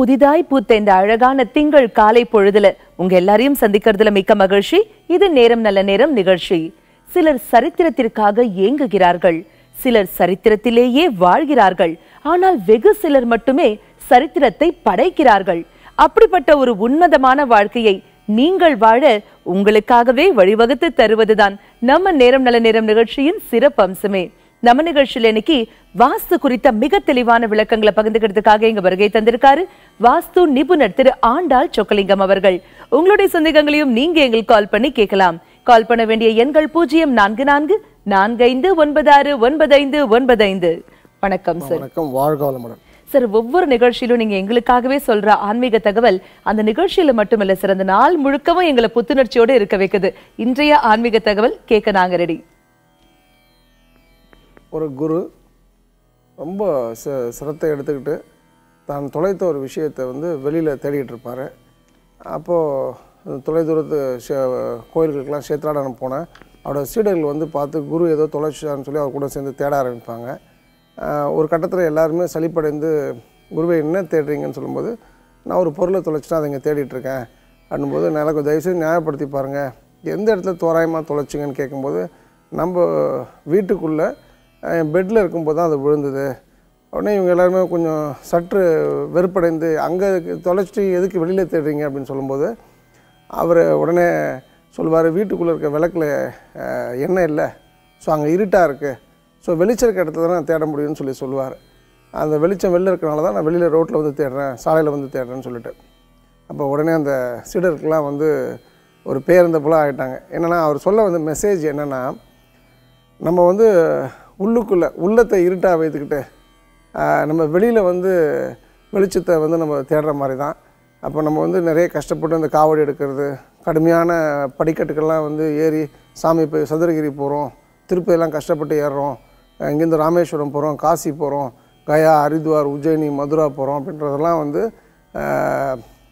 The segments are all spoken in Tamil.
புதிதாய் பூத்த இந்த அழகான திங்கள் காலை பொழுதுல உங்க எல்லாரையும் சந்திக்கிறதுல மிக்க மகிழ்ச்சி இது நேரம் நல்ல நேரம் நிகழ்ச்சி சிலர் சரித்திரத்திற்காக ஏங்குகிறார்கள் சிலர் சரித்திரத்திலேயே வாழ்கிறார்கள் ஆனால் வெகு சிலர் மட்டுமே சரித்திரத்தை படைக்கிறார்கள் அப்படிப்பட்ட ஒரு உன்னதமான வாழ்க்கையை நீங்கள் வாழ உங்களுக்காகவே வழிவகுத்து தருவதுதான் நம்ம நேரம் நல்ல நேரம் நிகழ்ச்சியின் சிறப்பு அம்சமே நம்ம நிகழ்ச்சியில் இன்னைக்கு வாஸ்து குறித்த மிக தெளிவான விளக்கங்களை பகிர்ந்துக்கிறதுக்காக எங்க வருகை தந்திருக்காரு வாஸ்து நிபுணர் திரு ஆண்டாள் சொக்கலிங்கம் அவர்கள் உங்களுடைய சந்தேகங்களையும் நீங்க எங்களுக்கு கால் பண்ணி கேட்கலாம் கால் பண்ண வேண்டிய எண்கள் பூஜ்ஜியம் நான்கு நான்கு நான்கு ஐந்து ஒன்பது ஆறு ஒன்பது ஐந்து ஒன்பது ஐந்து வணக்கம் சார் வணக்கம் வாழ்க வளமுடன் சார் ஒவ்வொரு நிகழ்ச்சியிலும் நீங்க எங்களுக்காகவே சொல்ற ஆன்மீக தகவல் அந்த நிகழ்ச்சியில மட்டுமல்ல சார் அந்த நாள் முழுக்கவும் எங்களை புத்துணர்ச்சியோடு இருக்க வைக்குது இன்றைய ஆன்மீக தகவல் கேட்க நாங்க ரெடி ஒரு குரு ரொம்ப ச சிரத்தை எடுத்துக்கிட்டு தான் தொலைத்த ஒரு விஷயத்தை வந்து வெளியில் தேடிக்கிட்டு இருப்பார் அப்போது தொலைதூரத்து கோயில்களுக்கெல்லாம் சேத்ராடனம் போனேன் அவரோட சீடர்கள் வந்து பார்த்து குரு ஏதோ தொலைச்சான்னு சொல்லி அவர் கூட சேர்ந்து தேட ஆரம்பிப்பாங்க ஒரு கட்டத்தில் எல்லாருமே சளிப்படைந்து குருவை என்ன தேடுறீங்கன்னு சொல்லும்போது நான் ஒரு பொருளை தொலைச்சிட்டா அதை இங்கே தேடிட்டுருக்கேன் அப்படின்போது கொஞ்சம் தயவுசெய்து நியாயப்படுத்தி பாருங்கள் எந்த இடத்துல தோராயமாக தொலைச்சிங்கன்னு கேட்கும்போது நம்ம வீட்டுக்குள்ளே என் பெட்டில் இருக்கும்போது தான் அது விழுந்தது உடனே இவங்க எல்லாருமே கொஞ்சம் சற்று வெறுப்படைந்து அங்கே தொலைச்சிட்டு எதுக்கு வெளியில் தேடுறீங்க அப்படின்னு சொல்லும்போது அவர் உடனே சொல்லுவார் வீட்டுக்குள்ளே இருக்க விளக்கில் எண்ணெய் இல்லை ஸோ அங்கே இருட்டாக இருக்குது ஸோ வெளிச்சம் இருக்க இடத்துல தான் நான் தேட முடியும்னு சொல்லி சொல்லுவார் அந்த வெளிச்சம் வெளில இருக்கிறனால தான் நான் வெளியில் ரோட்டில் வந்து தேடுறேன் சாலையில் வந்து தேடுறேன்னு சொல்லிட்டு அப்போ உடனே அந்த சீடருக்கெலாம் வந்து ஒரு பேருந்த போல ஆகிட்டாங்க என்னென்னா அவர் சொல்ல வந்த மெசேஜ் என்னென்னா நம்ம வந்து உள்ளுக்குள்ளே உள்ளத்தை இருட்டாக வைத்துக்கிட்டு நம்ம வெளியில் வந்து வெளிச்சத்தை வந்து நம்ம தேடுற மாதிரி தான் அப்போ நம்ம வந்து நிறைய கஷ்டப்பட்டு இந்த காவடி எடுக்கிறது கடுமையான படிக்கட்டுக்கள்லாம் வந்து ஏறி சாமி போய் சதுரகிரி போகிறோம் திருப்பதியெல்லாம் கஷ்டப்பட்டு ஏறுறோம் இங்கேருந்து ராமேஸ்வரம் போகிறோம் காசி போகிறோம் கயா ஹரித்வார் உஜ்ஜயினி மதுரா போகிறோம் அப்படின்றதெல்லாம் வந்து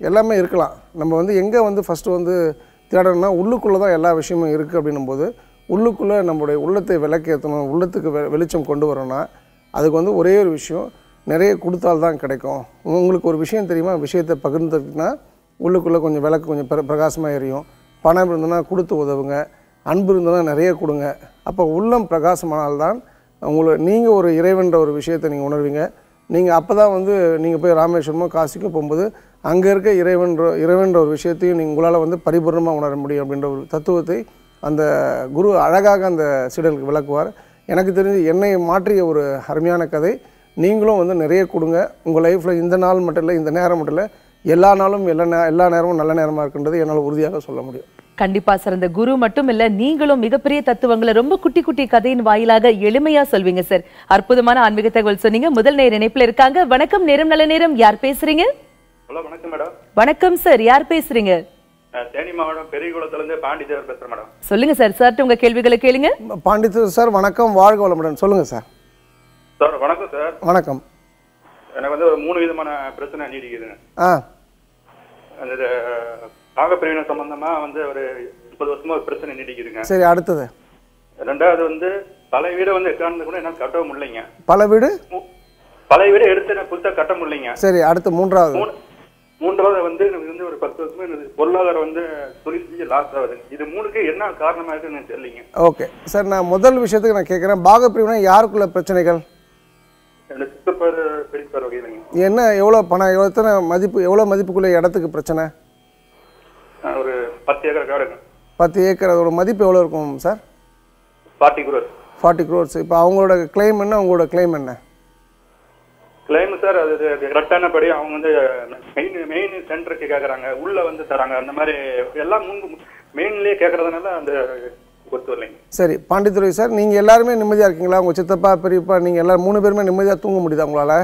எல்லாமே இருக்கலாம் நம்ம வந்து எங்கே வந்து ஃபஸ்ட்டு வந்து தேடணும்னா உள்ளுக்குள்ளே தான் எல்லா விஷயமும் இருக்குது அப்படின்னும் போது உள்ளுக்குள்ளே நம்மளுடைய உள்ளத்தை விளக்கேற்றணும் உள்ளத்துக்கு வெ வெளிச்சம் கொண்டு வரணும்னா அதுக்கு வந்து ஒரே ஒரு விஷயம் நிறைய கொடுத்தால்தான் கிடைக்கும் உங்களுக்கு ஒரு விஷயம் தெரியுமா விஷயத்தை பகிர்ந்துக்கிட்டால் உள்ளுக்குள்ளே கொஞ்சம் விளக்கு கொஞ்சம் பிர பிரகாசமாக எரியும் பணம் இருந்ததுன்னா கொடுத்து உதவுங்க அன்பு இருந்ததுன்னா நிறைய கொடுங்க அப்போ உள்ளம் பிரகாசமானால்தான் உங்களை நீங்கள் ஒரு இறைவன்ற ஒரு விஷயத்தை நீங்கள் உணர்வீங்க நீங்கள் அப்போ தான் வந்து நீங்கள் போய் ராமேஸ்வரமோ காசிக்கோ போகும்போது அங்கே இருக்க இறைவன்ற இறைவன்ற ஒரு விஷயத்தையும் நீங்கள் உங்களால் வந்து பரிபூர்ணமாக உணர முடியும் அப்படின்ற ஒரு தத்துவத்தை அந்த குரு அழகாக அந்த சீடலுக்கு விளக்குவார் எனக்கு தெரிஞ்சு என்னை மாற்றிய ஒரு அருமையான கதை நீங்களும் வந்து நிறைய கொடுங்க உங்கள் லைஃப்பில் இந்த நாள் மட்டும் இல்லை இந்த நேரம் மட்டும் இல்லை எல்லா நாளும் எல்லா நே எல்லா நேரமும் நல்ல நேரமாக இருக்கின்றது என்னால் உறுதியாக சொல்ல முடியும் கண்டிப்பாக சார் இந்த குரு மட்டும் இல்லை நீங்களும் மிகப்பெரிய தத்துவங்களை ரொம்ப குட்டி குட்டி கதையின் வாயிலாக எளிமையாக சொல்வீங்க சார் அற்புதமான ஆன்மீக தகவல் சொன்னீங்க முதல் நேர இணைப்பில் இருக்காங்க வணக்கம் நேரம் நல்ல நேரம் யார் பேசுறீங்க வணக்கம் மேடம் வணக்கம் சார் யார் பேசுறீங்க தேனி மாவட்டம் பெரியகுளத்திலிருந்து பாண்டித்தேவர் பேசுறேன் மேடம் சொல்லுங்க சார் சார் உங்க கேள்விகளை கேளுங்க பாண்டித்தேவர் சார் வணக்கம் வாழ்க வளமுடன் சொல்லுங்க சார் சார் வணக்கம் சார் வணக்கம் எனக்கு வந்து ஒரு மூணு விதமான பிரச்சனை நீடிக்குதுங்க ஆ அந்த பாகப்பிரிவினை சம்பந்தமா வந்து ஒரு முப்பது வருஷமா ஒரு பிரச்சனை நீடிக்குதுங்க சரி அடுத்தது ரெண்டாவது வந்து பழைய வீடு வந்து எட்டாண்டு கூட என்னால் கட்ட முடியலைங்க பல வீடு பழைய வீடு எடுத்து எனக்கு புதுசாக கட்ட முடியலைங்க சரி அடுத்து மூன்றாவது மூணு மூன்றாவது வந்து எனக்கு வந்து ஒரு பத்து வருஷமே எனது பொருளாதாரம் வந்து தொழில் செஞ்சு லாஸ் ஆகுது இது மூணுக்கு என்ன காரணமாக இருக்குன்னு எனக்கு ஓகே சார் நான் முதல் விஷயத்துக்கு நான் கேட்குறேன் பாகப்பிரிவுனா யாருக்குள்ள பிரச்சனைகள் என்ன எவ்வளோ பணம் எவ்வளோ எத்தனை மதிப்பு எவ்வளோ மதிப்புக்குள்ள இடத்துக்கு பிரச்சனை ஒரு பத்து ஏக்கர் காடுங்க பத்து ஏக்கர் அதோட மதிப்பு எவ்வளோ இருக்கும் sir forty crores forty crores இப்போ அவங்களோட கிளைம் என்ன உங்களோட கிளைம் என்ன கிளைம் சார் அது கரெக்டான படி அவங்க வந்து மெயின் மெயின் சென்டருக்கு கேட்குறாங்க உள்ளே வந்து தராங்க அந்த மாதிரி எல்லாம் முன் மெயின்லேயே கேட்குறதுனால அந்த சரி பாண்டித்துறை சார் நீங்கள் எல்லாருமே நிம்மதியாக இருக்கீங்களா உங்கள் சித்தப்பா பெரியப்பா நீங்கள் எல்லாரும் மூணு பேருமே நிம்மதியாக தூங்க முடியுதா உங்களால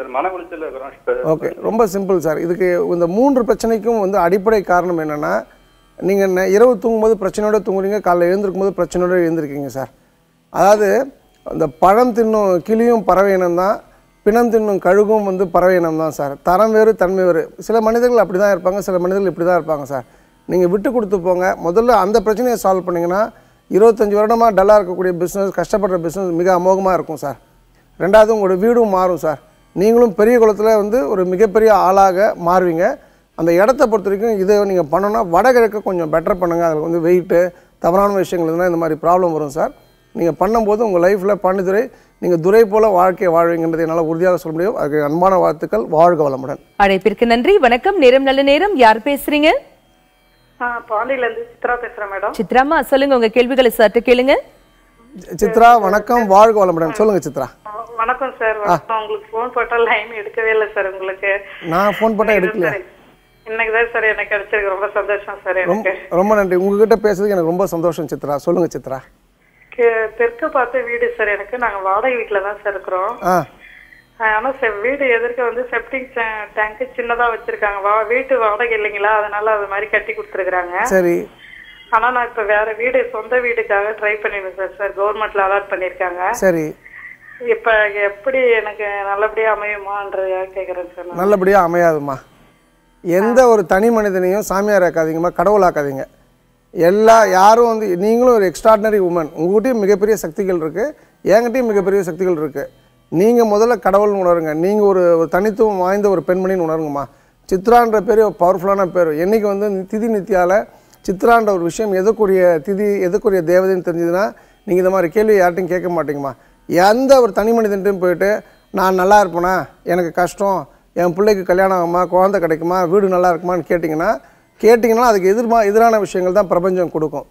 சார் ஓகே ரொம்ப சிம்பிள் சார் இதுக்கு இந்த மூன்று பிரச்சனைக்கும் வந்து அடிப்படை காரணம் என்னென்னா நீங்கள் இரவு தூங்கும்போது பிரச்சனையோடு தூங்குறீங்க காலைல எழுந்திருக்கும் போது பிரச்சனையோட எழுந்திருக்கீங்க சார் அதாவது அந்த பழம் தின்னும் கிளியும் பறவை இனம் தான் பிணம் தின்னும் கழுகும் வந்து பறவை இனம் தான் சார் தரம் வேறு தன்மை வேறு சில மனிதர்கள் அப்படி தான் இருப்பாங்க சில மனிதர்கள் இப்படி தான் இருப்பாங்க சார் நீங்கள் விட்டு கொடுத்து போங்க முதல்ல அந்த பிரச்சனையை சால்வ் பண்ணிங்கன்னா இருபத்தஞ்சி வருடமாக டல்லாக இருக்கக்கூடிய பிஸ்னஸ் கஷ்டப்படுற பிஸ்னஸ் மிக அமோகமாக இருக்கும் சார் ரெண்டாவது உங்களோட வீடும் மாறும் சார் நீங்களும் பெரிய குளத்தில் வந்து ஒரு மிகப்பெரிய ஆளாக மாறுவீங்க அந்த இடத்த பொறுத்த வரைக்கும் இதை நீங்கள் பண்ணோன்னா வடகிழக்க கொஞ்சம் பெட்டர் பண்ணுங்கள் அதில் வந்து வெயிட்டு தவறான விஷயங்கள் இருந்தால் இந்த மாதிரி ப்ராப்ளம் வரும் சார் நீங்கள் பண்ணும்போது உங்கள் லைஃப்பில் பண்ணுதுரை நீங்கள் துரை போல வாழ்க்கையை வாழ்வீங்கன்றது என்னால் உறுதியாக சொல்ல முடியும் அதுக்கு அன்பான வாழ்த்துக்கள் வாழ்க வளமுடன் அழைப்பிற்கு நன்றி வணக்கம் நேரம் நல்ல நேரம் யார் பேசுறீங்க பாண்டியிலேருந்து சித்ரா பேசுகிறேன் மேடம் சித்ராமா சொல்லுங்க உங்க கேள்விகளை சற்று கேளுங்க சித்ரா வணக்கம் வாழ்க வளமுடன் சொல்லுங்க சித்ரா வணக்கம் சார் உங்களுக்கு ஃபோன் போட்டால் லைன் எடுக்கவே இல்லை சார் உங்களுக்கு நான் ஃபோன் போட்டால் எடுக்கல இன்னைக்கு தான் சார் எனக்கு கிடைச்சிருக்கு ரொம்ப சந்தோஷம் சார் எனக்கு ரொம்ப நன்றி உங்ககிட்ட பேசுறதுக்கு எனக்கு ரொம்ப சந்தோஷம் சித்ரா சொல்லுங்க சித்ரா தெற்கு பார்த்த வீடு சார் எனக்கு நாங்கள் வாடகை வீட்டில் தான் சார் இருக்கிறோம் ஆனால் செ வீடு எதிர்க்க வந்து செப்டிங் டேங்க் சின்னதாக வச்சுருக்காங்க வா வீட்டு வாடகை இல்லைங்களா அதனால அது மாதிரி கட்டி கொடுத்துருக்குறாங்க சரி ஆனால் நான் இப்போ வேற வீடு சொந்த வீடுக்காக ட்ரை பண்ணிருந்தேன் சார் கவர்மெண்ட்ல அலாட் பண்ணியிருக்காங்க சரி இப்போ எப்படி எனக்கு நல்லபடியாக அமையுமான்ற கேட்குறேன் சார் நல்லபடியாக அமையாதுமா எந்த ஒரு தனி மனிதனையும் சாமியார் ஆக்காதீங்கம்மா கடவுளாக்காதீங்க எல்லா யாரும் வந்து நீங்களும் ஒரு எக்ஸ்ட்ராடினரி உமன் உங்கள்கிட்டையும் மிகப்பெரிய சக்திகள் இருக்குது என்கிட்டையும் மிகப்பெரிய சக்திகள் இருக்குது நீங்கள் முதல்ல கடவுள்னு உணருங்க நீங்கள் ஒரு தனித்துவம் வாய்ந்த ஒரு பெண்மணின்னு உணருங்கம்மா சித்ரான்ற பேர் பவர்ஃபுல்லான பேர் என்றைக்கு வந்து திதி நித்தியால் சித்ரான்ற ஒரு விஷயம் எதுக்குரிய திதி எதுக்குரிய தேவதைன்னு தெரிஞ்சதுன்னா நீங்கள் இந்த மாதிரி கேள்வி யார்ட்டையும் கேட்க மாட்டீங்கம்மா எந்த ஒரு தனி மனிதன்ட்டையும் போயிட்டு நான் நல்லா இருப்பேனா எனக்கு கஷ்டம் என் பிள்ளைக்கு கல்யாணம் ஆகுமா குழந்தை கிடைக்குமா வீடு நல்லா இருக்குமான்னு கேட்டிங்கன்னா கேட்டிங்கன்னா அதுக்கு எதிர்மா எதிரான விஷயங்கள் தான் பிரபஞ்சம் கொடுக்கும்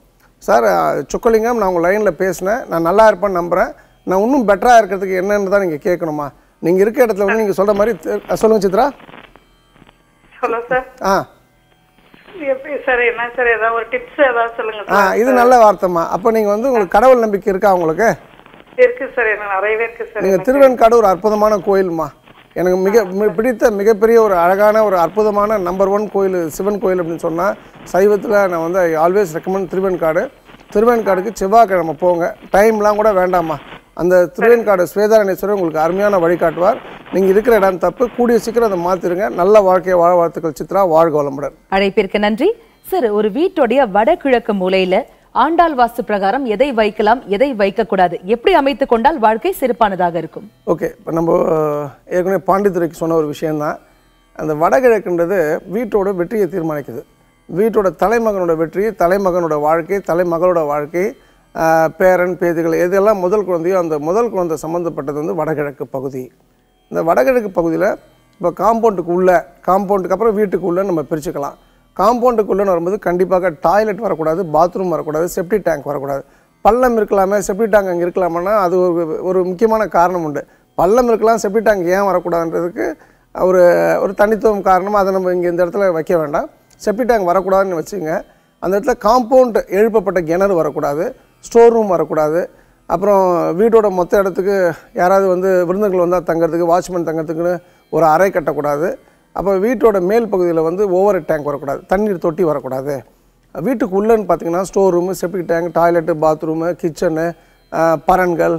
சார் சுக்கலிங்கம் நான் உங்கள் லைனில் பேசினேன் நான் நல்லா இருப்பேன்னு நம்புகிறேன் நான் இன்னும் பெட்டராக இருக்கிறதுக்கு என்னென்னு தான் நீங்கள் கேட்கணுமா நீங்கள் இருக்க இடத்துல வந்து நீங்கள் சொல்கிற மாதிரி சொல்லுங்கள் சித்ரா ஹலோ சார் ஆ இது நல்ல வார்த்தைமா அப்போ நீங்கள் வந்து உங்களுக்கு கடவுள் நம்பிக்கை இருக்கா உங்களுக்கு இருக்கு சார் இருக்கு சார் நீங்கள் திருவெண்காடு ஒரு அற்புதமான கோயில்மா எனக்கு மிக பிடித்த மிகப்பெரிய ஒரு அழகான ஒரு அற்புதமான நம்பர் ஒன் கோயில் சிவன் கோயில் அப்படின்னு சொன்னால் சைவத்தில் நான் வந்து ஐ ஆல்வேஸ் ரெக்கமெண்ட் திருவெண்காடு திருவெண்காடுக்கு செவ்வாய்க்கிழமை போங்க டைம்லாம் கூட வேண்டாமா அந்த திருவேன்காடு ஸ்வேதாரணேஸ்வரர் உங்களுக்கு அருமையான வழிகாட்டுவார் நீங்கள் இருக்கிற இடம் தப்பு கூடிய சீக்கிரம் அதை மாற்றிடுங்க நல்ல வாழ்க்கையை வாழ வாழ்த்துக்கள் சித்ரா வாழ்க வளமுடன் அழைப்பிற்கு நன்றி சார் ஒரு வீட்டுடைய வடகிழக்கு மூலையில் ஆண்டாள் வாஸ்து பிரகாரம் எதை வைக்கலாம் எதை வைக்கக்கூடாது எப்படி அமைத்து கொண்டால் வாழ்க்கை சிறப்பானதாக இருக்கும் ஓகே இப்போ நம்ம ஏற்கனவே பாண்டித்துறைக்கு சொன்ன ஒரு விஷயம்தான் அந்த வடகிழக்குன்றது வீட்டோட வெற்றியை தீர்மானிக்குது வீட்டோட தலைமகனோட வெற்றி தலைமகனோட வாழ்க்கை தலைமகளோட வாழ்க்கை பேரன் பேதிகள் எதெல்லாம் முதல் குழந்தையோ அந்த முதல் குழந்தை சம்மந்தப்பட்டது வந்து வடகிழக்கு பகுதி இந்த வடகிழக்கு பகுதியில் இப்போ காம்பவுண்டுக்கு உள்ளே காம்பவுண்டுக்கு அப்புறம் வீட்டுக்கு உள்ளே நம்ம பிரிச்சுக்கலாம் காம்பவுண்டுக்குள்ளே வரும்போது கண்டிப்பாக டாய்லெட் வரக்கூடாது பாத்ரூம் வரக்கூடாது செப்டி டேங்க் வரக்கூடாது பள்ளம் இருக்கலாமே செப்டி டேங்க் அங்கே இருக்கலாமான்னா அது ஒரு ஒரு முக்கியமான காரணம் உண்டு பள்ளம் இருக்கலாம் செப்டி டேங்க் ஏன் வரக்கூடாதுன்றதுக்கு ஒரு ஒரு தனித்துவம் காரணமாக அதை நம்ம இங்கே இந்த இடத்துல வைக்க வேண்டாம் செப்டி டேங்க் வரக்கூடாதுன்னு வச்சுங்க அந்த இடத்துல காம்பவுண்ட் எழுப்பப்பட்ட கிணறு வரக்கூடாது ஸ்டோர் ரூம் வரக்கூடாது அப்புறம் வீட்டோட மொத்த இடத்துக்கு யாராவது வந்து விருந்துகள் வந்தால் தங்கிறதுக்கு வாட்ச்மேன் தங்கிறதுக்குன்னு ஒரு அறை கட்டக்கூடாது அப்போ வீட்டோட மேல் பகுதியில் வந்து ஓவர் டேங்க் வரக்கூடாது தண்ணீர் தொட்டி வரக்கூடாது வீட்டுக்கு உள்ளன்னு பார்த்தீங்கன்னா store room septic tank toilet bathroom kitchen பரன்கள்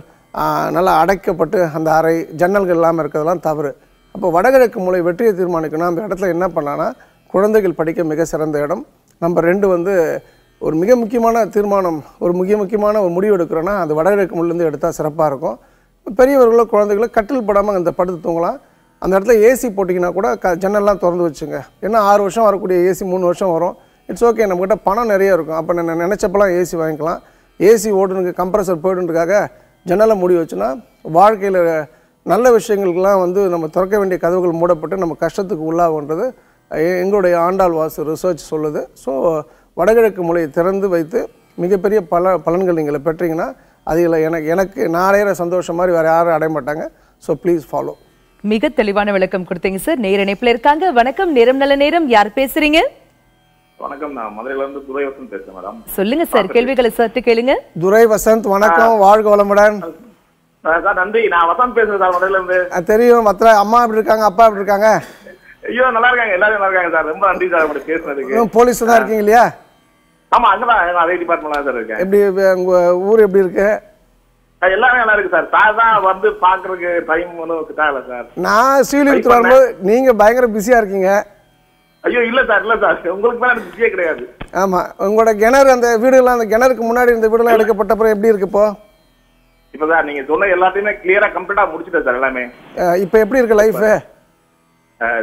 நல்லா அடைக்கப்பட்டு அந்த அறை ஜன்னல்கள் இல்லாமல் இருக்கிறதெல்லாம் தவறு அப்போ வடகிழக்கு மூலை வெற்றியை தீர்மானிக்கணும் அந்த இடத்துல என்ன பண்ணலான்னா குழந்தைகள் படிக்க மிக சிறந்த இடம் நம்பர் ரெண்டு வந்து ஒரு மிக முக்கியமான தீர்மானம் ஒரு மிக முக்கியமான ஒரு முடிவு எடுக்கிறோன்னா அது வடகிழக்கு மூலேருந்து எடுத்தால் சிறப்பாக இருக்கும் பெரியவர்களோ குழந்தைகளோ கட்டில் படாமல் அந்த படுத்து தூங்கலாம் அந்த இடத்துல ஏசி போட்டிங்கன்னா கூட க ஜன்னல்லாம் திறந்து வச்சுங்க ஏன்னா ஆறு வருஷம் வரக்கூடிய ஏசி மூணு வருஷம் வரும் இட்ஸ் ஓகே நம்மக்கிட்ட பணம் நிறைய இருக்கும் அப்போ நான் நினச்சப்பெல்லாம் ஏசி வாங்கிக்கலாம் ஏசி ஓடுனுக்கு கம்ப்ரஸர் போய்டுன்றதுக்காக ஜன்னலை முடி வச்சுன்னா வாழ்க்கையில் நல்ல விஷயங்களுக்கெல்லாம் வந்து நம்ம திறக்க வேண்டிய கதவுகள் மூடப்பட்டு நம்ம கஷ்டத்துக்கு உள்ளாகுன்றது எங்களுடைய ஆண்டாள் வாசு ரிசர்ச் சொல்லுது ஸோ வடகிழக்கு மொழியை திறந்து வைத்து மிகப்பெரிய பல பலன்கள் நீங்கள் பெற்றீங்கன்னா அதில் எனக்கு எனக்கு நாளையிற சந்தோஷம் மாதிரி வேறு யாரும் அடைய மாட்டாங்க ஸோ ப்ளீஸ் ஃபாலோ மிக தெளிவான விளக்கம் கொடுத்தீங்க சார் நேர இணைப்புல இருக்காங்க வணக்கம் நேரம் நல்ல நேரம் யார் பேசுறீங்க வணக்கம் நான் மதுரையில இருந்து துரை பேசுறேன் மேடம் சொல்லுங்க சார் கேள்விகளை சேர்த்து கேளுங்க துரை வசந்த் வணக்கம் வாழ்க வளமுடன் நன்றி நான் வசந்த் பேசுறேன் சார் மதுரையில இருந்து தெரியும் மற்ற அம்மா எப்படி இருக்காங்க அப்பா எப்படி இருக்காங்க ஐயோ நல்லா இருக்காங்க எல்லாரும் நல்லா இருக்காங்க சார் ரொம்ப நன்றி சார் உங்களுக்கு பேசுனதுக்கு போலீஸ் தான் இருக்கீங்க இல்லையா ஆமா அங்கதான் அதே டிபார்ட்மெண்ட் தான் சார் இருக்கேன் எப்படி உங்க ஊர் எப்படி இருக்கு எல்லாமே நல்லா இருக்கு சார் தான் வந்து பாக்குறதுக்கு டைம் சார் நான் நீங்க பிஸியா இருக்கீங்க ஐயோ இல்ல சார் இல்ல சார் பிஸியே கிடையாது ஆமா உங்களோட கிணறு அந்த அந்த கிணறுக்கு முன்னாடி இந்த எப்படி நீங்க சொன்ன எல்லாத்தையுமே கிளியரா கம்ப்ளீட்டா முடிச்சிட்டேன் சார் எல்லாமே எப்படி இருக்கு லைஃப்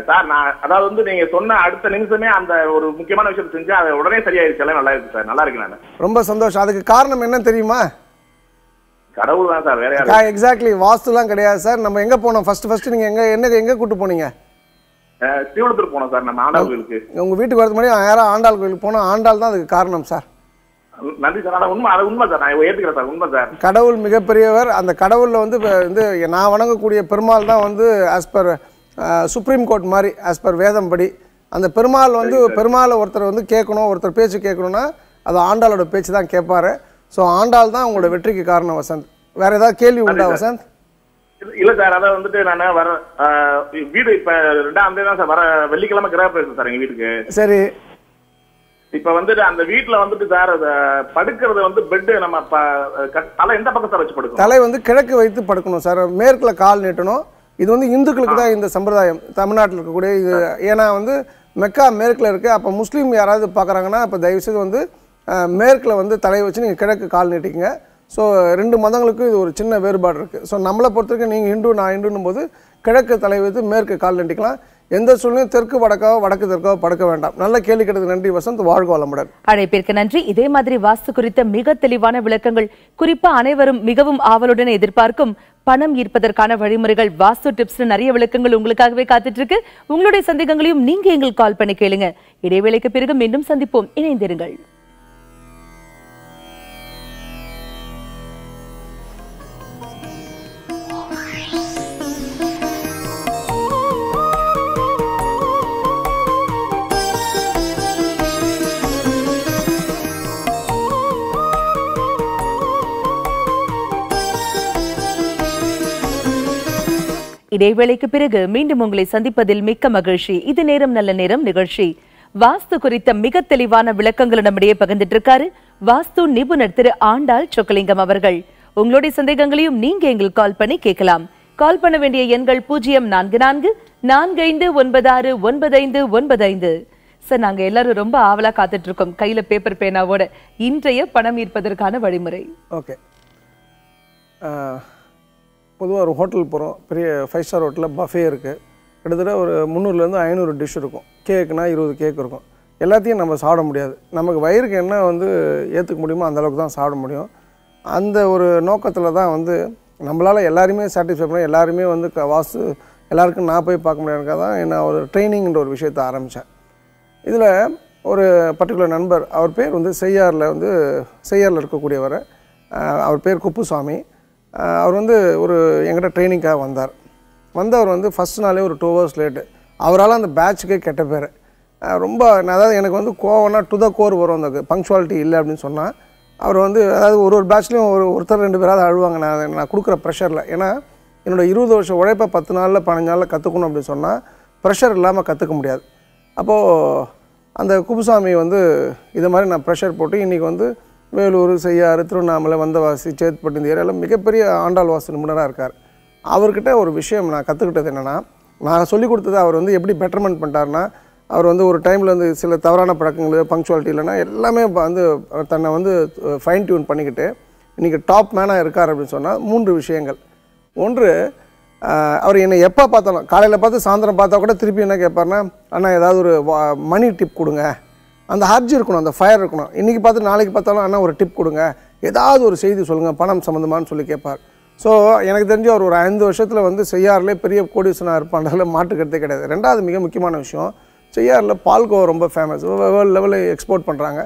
சார் நான் அதாவது வந்து நீங்க சொன்ன அடுத்த நிமிஷமே அந்த ஒரு முக்கியமான விஷயம் உடனே எல்லாம் நல்லா சார் நல்லா நான் ரொம்ப சந்தோஷம் அதுக்கு காரணம் என்ன தெரியுமா கடவுள் தான் சார் வேற யாரும் எக்ஸாக்ட்லி வாஸ்துலாம் கிடையாது சார் நம்ம எங்க போனோம் ஃபர்ஸ்ட் ஃபர்ஸ்ட் நீங்க எங்க என்ன எங்க கூட்டு போனீங்க தீவனத்தில் போனோம் சார் நம்ம ஆண்டாள் கோயிலுக்கு உங்க வீட்டுக்கு வரது முன்னாடி யாரும் ஆண்டாள் கோயிலுக்கு போனோம் ஆண்டாள் தான் அதுக்கு காரணம் சார் நன்றி சார் ஆனால் உண்மை அது உண்மை சார் நான் ஏற்றுக்கிறேன் சார் உண்மை சார் கடவுள் மிகப்பெரியவர் அந்த கடவுளில் வந்து வந்து நான் வணங்கக்கூடிய பெருமாள் தான் வந்து ஆஸ் பர் சுப்ரீம் கோர்ட் மாதிரி ஆஸ் பர் வேதம் படி அந்த பெருமாள் வந்து பெருமாளை ஒருத்தர் வந்து கேட்கணும் ஒருத்தர் பேச்சு கேட்கணும்னா அது ஆண்டாளோட பேச்சு தான் கேட்பாரு ஸோ ஆண்டாள் தான் உங்களோட வெற்றிக்கு காரணம் வசந்த் வேற ஏதாவது கேள்வி உண்டா வசந்த் இல்ல சார் அதை வந்துட்டு நான் வர வீடு இப்ப ரெண்டாம் தேதி தான் சார் வர வெள்ளிக்கிழமை கிரக பிரவேசம் சார் எங்க வீட்டுக்கு சரி இப்ப வந்துட்டு அந்த வீட்டுல வந்துட்டு சார் படுக்கிறது வந்து பெட் நம்ம தலை எந்த பக்கம் சார் வச்சு படுக்கணும் தலை வந்து கிழக்கு வைத்து படுக்கணும் சார் மேற்குல கால் நீட்டணும் இது வந்து இந்துக்களுக்கு தான் இந்த சம்பிரதாயம் தமிழ்நாட்டில் இருக்கக்கூடிய இது ஏன்னா வந்து மெக்கா மேற்கில் இருக்கு அப்போ முஸ்லீம் யாராவது பார்க்குறாங்கன்னா இப்போ தயவுசெய்து வந்து மேற்கில் வந்து தலையை வச்சு நீங்கள் கிழக்கு கால் நீட்டிக்கங்க ஸோ ரெண்டு மதங்களுக்கும் இது ஒரு சின்ன வேறுபாடு இருக்குது ஸோ நம்மளை பொறுத்த வரைக்கும் நீங்கள் இண்டு நான் இண்டுன்னும் போது கிழக்கு தலை வைத்து மேற்கு கால் நீட்டிக்கலாம் எந்த சூழ்நிலையும் தெற்கு வடக்காவோ வடக்கு தெற்காவோ படுக்க வேண்டாம் நல்ல கேள்வி கேட்டது நன்றி வசந்த் வாழ்க வளமுடன் அழைப்பிற்கு நன்றி இதே மாதிரி வாஸ்து குறித்த மிக தெளிவான விளக்கங்கள் குறிப்பா அனைவரும் மிகவும் ஆவலுடன் எதிர்பார்க்கும் பணம் ஈர்ப்பதற்கான வழிமுறைகள் வாஸ்து டிப்ஸ் நிறைய விளக்கங்கள் உங்களுக்காகவே காத்துட்டு இருக்கு உங்களுடைய சந்தேகங்களையும் நீங்க எங்களுக்கு கால் பண்ணி கேளுங்க இடைவேளைக்கு பிறகு மீண்டும் சந்திப்போம் இணைந்திருங்கள் இடைவேளைக்கு பிறகு மீண்டும் உங்களை சந்திப்பதில் மிக்க மகிழ்ச்சி இது நேரம் நல்ல நேரம் நிகழ்ச்சி வாஸ்து குறித்த மிக தெளிவான விளக்கங்களை நம்மிடையே பகிர்ந்துட்டு இருக்காரு வாஸ்து நிபுணர் திரு ஆண்டாள் சொக்கலிங்கம் அவர்கள் உங்களுடைய சந்தேகங்களையும் நீங்க எங்களுக்கு கால் பண்ணி கேட்கலாம் கால் பண்ண வேண்டிய எண்கள் பூஜ்ஜியம் நான்கு நான்கு நான்கு ஐந்து ஒன்பது ஆறு ஒன்பது ஐந்து ஒன்பது ஐந்து சார் நாங்க எல்லாரும் ரொம்ப ஆவலா காத்துட்டு இருக்கோம் கையில பேப்பர் பேனாவோட இன்றைய பணம் ஈர்ப்பதற்கான வழிமுறை ஓகே பொதுவாக ஒரு ஹோட்டல் போகிறோம் பெரிய ஃபைவ் ஸ்டார் ஹோட்டலில் பஃபே இருக்குது கிட்டத்தட்ட ஒரு முந்நூறுலேருந்து ஐநூறு டிஷ் இருக்கும் கேக்குனா இருபது கேக் இருக்கும் எல்லாத்தையும் நம்ம சாப்பிட முடியாது நமக்கு வயிறுக்கு என்ன வந்து ஏற்றுக்க முடியுமோ அந்தளவுக்கு தான் சாப்பிட முடியும் அந்த ஒரு நோக்கத்தில் தான் வந்து நம்மளால் எல்லாருமே சாட்டிஸ்ஃபை பண்ண எல்லாருமே வந்து க வாசு எல்லாருக்கும் நான் போய் பார்க்க முடியாதுக்காக தான் நான் ஒரு ட்ரைனிங்ன்ற ஒரு விஷயத்தை ஆரம்பித்தேன் இதில் ஒரு பர்டிகுலர் நண்பர் அவர் பேர் வந்து செய்யாரில் வந்து செய்யாரில் இருக்கக்கூடியவர் அவர் பேர் குப்புசாமி அவர் வந்து ஒரு எங்கிட்ட ட்ரைனிங்காக வந்தார் வந்து அவர் வந்து ஃபஸ்ட் நாளே ஒரு டூ ஹவர்ஸ் லேட்டு அவரால் அந்த பேட்சுக்கே கெட்ட பேர் ரொம்ப அதாவது எனக்கு வந்து கோவம்னா டு த கோர் வரும் அந்த பங்க்சுவாலிட்டி இல்லை அப்படின்னு சொன்னால் அவர் வந்து அதாவது ஒரு ஒரு பேட்ச்லேயும் ஒரு ஒருத்தர் ரெண்டு பேராவது அழுவாங்க நான் நான் கொடுக்குற ப்ரெஷரில் ஏன்னா என்னோடய இருபது வருஷம் உழைப்பை பத்து நாளில் பதினஞ்சு நாளில் கற்றுக்கணும் அப்படின்னு சொன்னால் ப்ரெஷர் இல்லாமல் கற்றுக்க முடியாது அப்போது அந்த குப்புசாமி வந்து இதை மாதிரி நான் ப்ரெஷர் போட்டு இன்றைக்கி வந்து வேலூர் செய்யாறு திருவண்ணாமலை வந்தவாசி இந்த ஏரியாவில் மிகப்பெரிய ஆண்டாள் வாசு நிபுணராக இருக்கார் அவர்கிட்ட ஒரு விஷயம் நான் கற்றுக்கிட்டது என்னென்னா நான் சொல்லிக் கொடுத்தது அவர் வந்து எப்படி பெட்டர்மெண்ட் பண்ணிட்டார்னா அவர் வந்து ஒரு டைமில் வந்து சில தவறான பழக்கங்கள் பங்க்சுவாலிட்டி இல்லைனா எல்லாமே வந்து தன்னை வந்து ஃபைன் டியூன் பண்ணிக்கிட்டு இன்றைக்கி டாப் மேனாக இருக்கார் அப்படின்னு சொன்னால் மூன்று விஷயங்கள் ஒன்று அவர் என்னை எப்போ பார்த்தாலும் காலையில் பார்த்து சாயந்தரம் பார்த்தா கூட திருப்பி என்ன கேட்பார்னா அண்ணா ஏதாவது ஒரு மணி டிப் கொடுங்க அந்த ஹர்ஜ் இருக்கணும் அந்த ஃபயர் இருக்கணும் இன்றைக்கி பார்த்து நாளைக்கு பார்த்தாலும் அண்ணா ஒரு டிப் கொடுங்க ஏதாவது ஒரு செய்தி சொல்லுங்கள் பணம் சம்மந்தமானு சொல்லி கேட்பார் ஸோ எனக்கு தெரிஞ்சு அவர் ஒரு ஐந்து வருஷத்தில் வந்து செய்யாறுலே பெரிய கோடீஸ்வரனாக இருப்பான்றதில் மாட்டுக்கிறதே கிடையாது ரெண்டாவது மிக முக்கியமான விஷயம் செய்யாரில் பால்கோவா ரொம்ப ஃபேமஸ் வேர்ல்டு லெவலில் எக்ஸ்போர்ட் பண்ணுறாங்க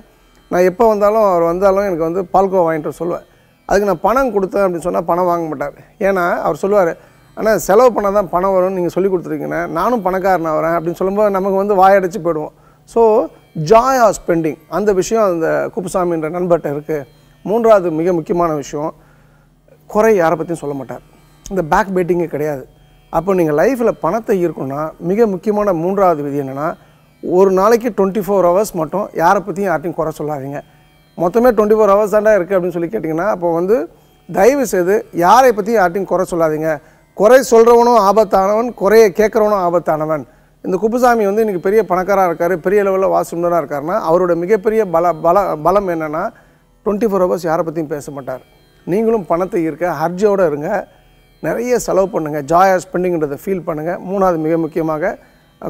நான் எப்போ வந்தாலும் அவர் வந்தாலும் எனக்கு வந்து பால்கோவா வாங்கிட்டு சொல்லுவேன் அதுக்கு நான் பணம் கொடுத்தேன் அப்படின்னு சொன்னால் பணம் வாங்க மாட்டார் ஏன்னா அவர் சொல்லுவார் ஆனால் செலவு பண்ணால் தான் பணம் வரும்னு நீங்கள் சொல்லி கொடுத்துருக்கீங்க நானும் பணக்காரன் வரேன் அப்படின்னு சொல்லும்போது நமக்கு வந்து வாயடைச்சு போயிடுவோம் ஸோ ஜாய் ஆர் ஸ்பெண்டிங் அந்த விஷயம் அந்த குப்புசாமி என்ற நண்பர்கிட்ட இருக்குது மூன்றாவது மிக முக்கியமான விஷயம் குறை யாரை பற்றியும் சொல்ல மாட்டார் இந்த பேக் பேட்டிங்கே கிடையாது அப்போ நீங்கள் லைஃப்பில் பணத்தை ஈர்க்கணும்னா மிக முக்கியமான மூன்றாவது விதி என்னென்னா ஒரு நாளைக்கு டுவெண்ட்டி ஃபோர் ஹவர்ஸ் மட்டும் யாரை பற்றியும் யார்ட்டையும் குறை சொல்லாதீங்க மொத்தமே டுவெண்ட்டி ஃபோர் ஹவர்ஸ் தாண்டா இருக்குது அப்படின்னு சொல்லி கேட்டிங்கன்னா அப்போ வந்து தயவு செய்து யாரை பற்றியும் யார்ட்டையும் குறை சொல்லாதீங்க குறை சொல்கிறவனும் ஆபத்தானவன் குறையை கேட்குறவனும் ஆபத்தானவன் இந்த குப்புசாமி வந்து இன்றைக்கி பெரிய பணக்காராக இருக்கார் பெரிய லெவலில் வாசுனராக இருக்காருன்னா அவரோட மிகப்பெரிய பல பல பலம் என்னென்னா டுவெண்ட்டி ஃபோர் ஹவர்ஸ் யாரை பற்றியும் பேச மாட்டார் நீங்களும் பணத்தை இருக்க ஹர்ஜியோடு இருங்க நிறைய செலவு பண்ணுங்கள் ஜாயாக ஸ்பெண்டிங்கிறத ஃபீல் பண்ணுங்கள் மூணாவது மிக முக்கியமாக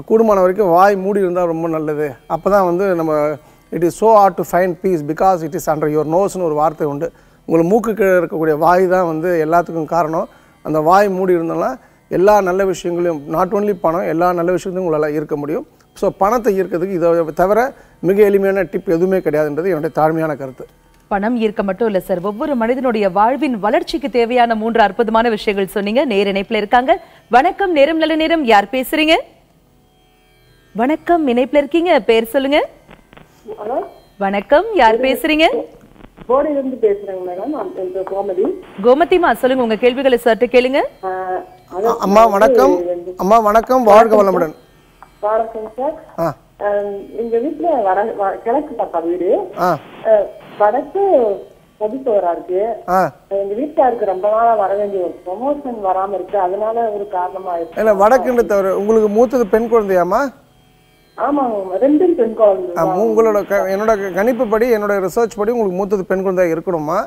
கூடுமான வரைக்கும் வாய் மூடி இருந்தால் ரொம்ப நல்லது அப்போ தான் வந்து நம்ம it is so hard to find peace because it is under your நோஸ்னு ஒரு வார்த்தை உண்டு உங்களை மூக்கு கீழே இருக்கக்கூடிய வாய் தான் வந்து எல்லாத்துக்கும் காரணம் அந்த வாய் மூடி இருந்தோம்னா எல்லா நல்ல விஷயங்களையும் நாட் ஓன்லி பணம் எல்லா நல்ல விஷயத்தையும் உங்களால் ஈர்க்க முடியும் ஸோ பணத்தை ஈர்க்கிறதுக்கு இதை தவிர மிக எளிமையான டிப் எதுவுமே கிடையாதுன்றது என்னுடைய தாழ்மையான கருத்து பணம் ஈர்க்க மட்டும் இல்லை சார் ஒவ்வொரு மனிதனுடைய வாழ்வின் வளர்ச்சிக்கு தேவையான மூன்று அற்புதமான விஷயங்கள் சொன்னீங்க நேர் இணைப்பில் இருக்காங்க வணக்கம் நேரம் நல்ல நேரம் யார் பேசுறீங்க வணக்கம் இணைப்பில் இருக்கீங்க பேர் சொல்லுங்க வணக்கம் யார் பேசுறீங்க இருந்து பேசுறேங்க மேடம் கோமதி கோமதிமா சொல்லுங்க உங்க கேள்விகளை சற்று கேளுங்க அம்மா வணக்கம் அம்மா வணக்கம் வாழ்க வளமுடன் வணக்கம் சார் எங்க வீட்டுல வட கிழக்கு பாப்பா வீடு வடக்கு பொதுத்தோரா இருக்கு எங்க வீட்டுக்காருக்கு ரொம்ப நாளா வர வேண்டிய ஒரு ப்ரொமோஷன் வராம இருக்கு அதனால ஒரு காரணமா இருக்கு வடக்குன்னு தவிர உங்களுக்கு மூத்தது பெண் குழந்தையாமா உங்களோட என்னோட கணிப்புப்படி என்னோட ரிசர்ச் படி உங்களுக்கு மூத்தது பெண் குழந்தை இருக்கணுமா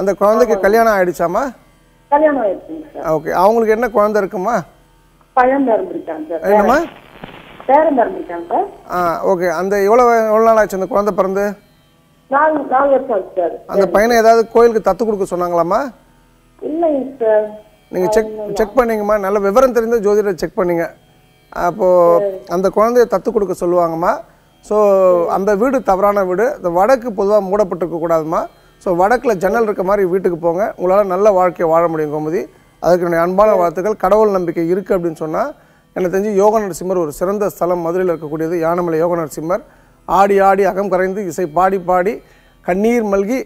அந்த குழந்தைக்கு கல்யாணம் ஆயிடுச்சாமா ஓகே அவங்களுக்கு என்ன குழந்தை இருக்குமா என்னம்மா ஆ ஓகே அந்த எவ்வளோ எவ்வளோ நாள் ஆச்சு அந்த குழந்தை பிறந்து அந்த பையனை ஏதாவது கோயிலுக்கு தத்து கொடுக்க சொன்னாங்களாமா நீங்கள் செக் செக் பண்ணீங்கம்மா நல்ல விவரம் தெரிஞ்ச ஜோதிட செக் பண்ணீங்க அப்போது அந்த குழந்தைய தத்து கொடுக்க சொல்லுவாங்கம்மா ஸோ அந்த வீடு தவறான வீடு இந்த வடக்கு பொதுவாக மூடப்பட்டிருக்கக்கூடாதுமா ஸோ வடக்கில் ஜன்னல் இருக்க மாதிரி வீட்டுக்கு போங்க உங்களால் நல்ல வாழ்க்கையை வாழ முடியும் கோமதி அதுக்கு என்னுடைய அன்பான வாழ்த்துக்கள் கடவுள் நம்பிக்கை இருக்குது அப்படின்னு சொன்னால் எனக்கு தெரிஞ்சு யோக நரசிம்மர் ஒரு சிறந்த ஸ்தலம் மதுரையில் இருக்கக்கூடியது யானமலை யோக நரசிம்மர் ஆடி ஆடி அகம் கரைந்து இசை பாடி பாடி கண்ணீர் மல்கி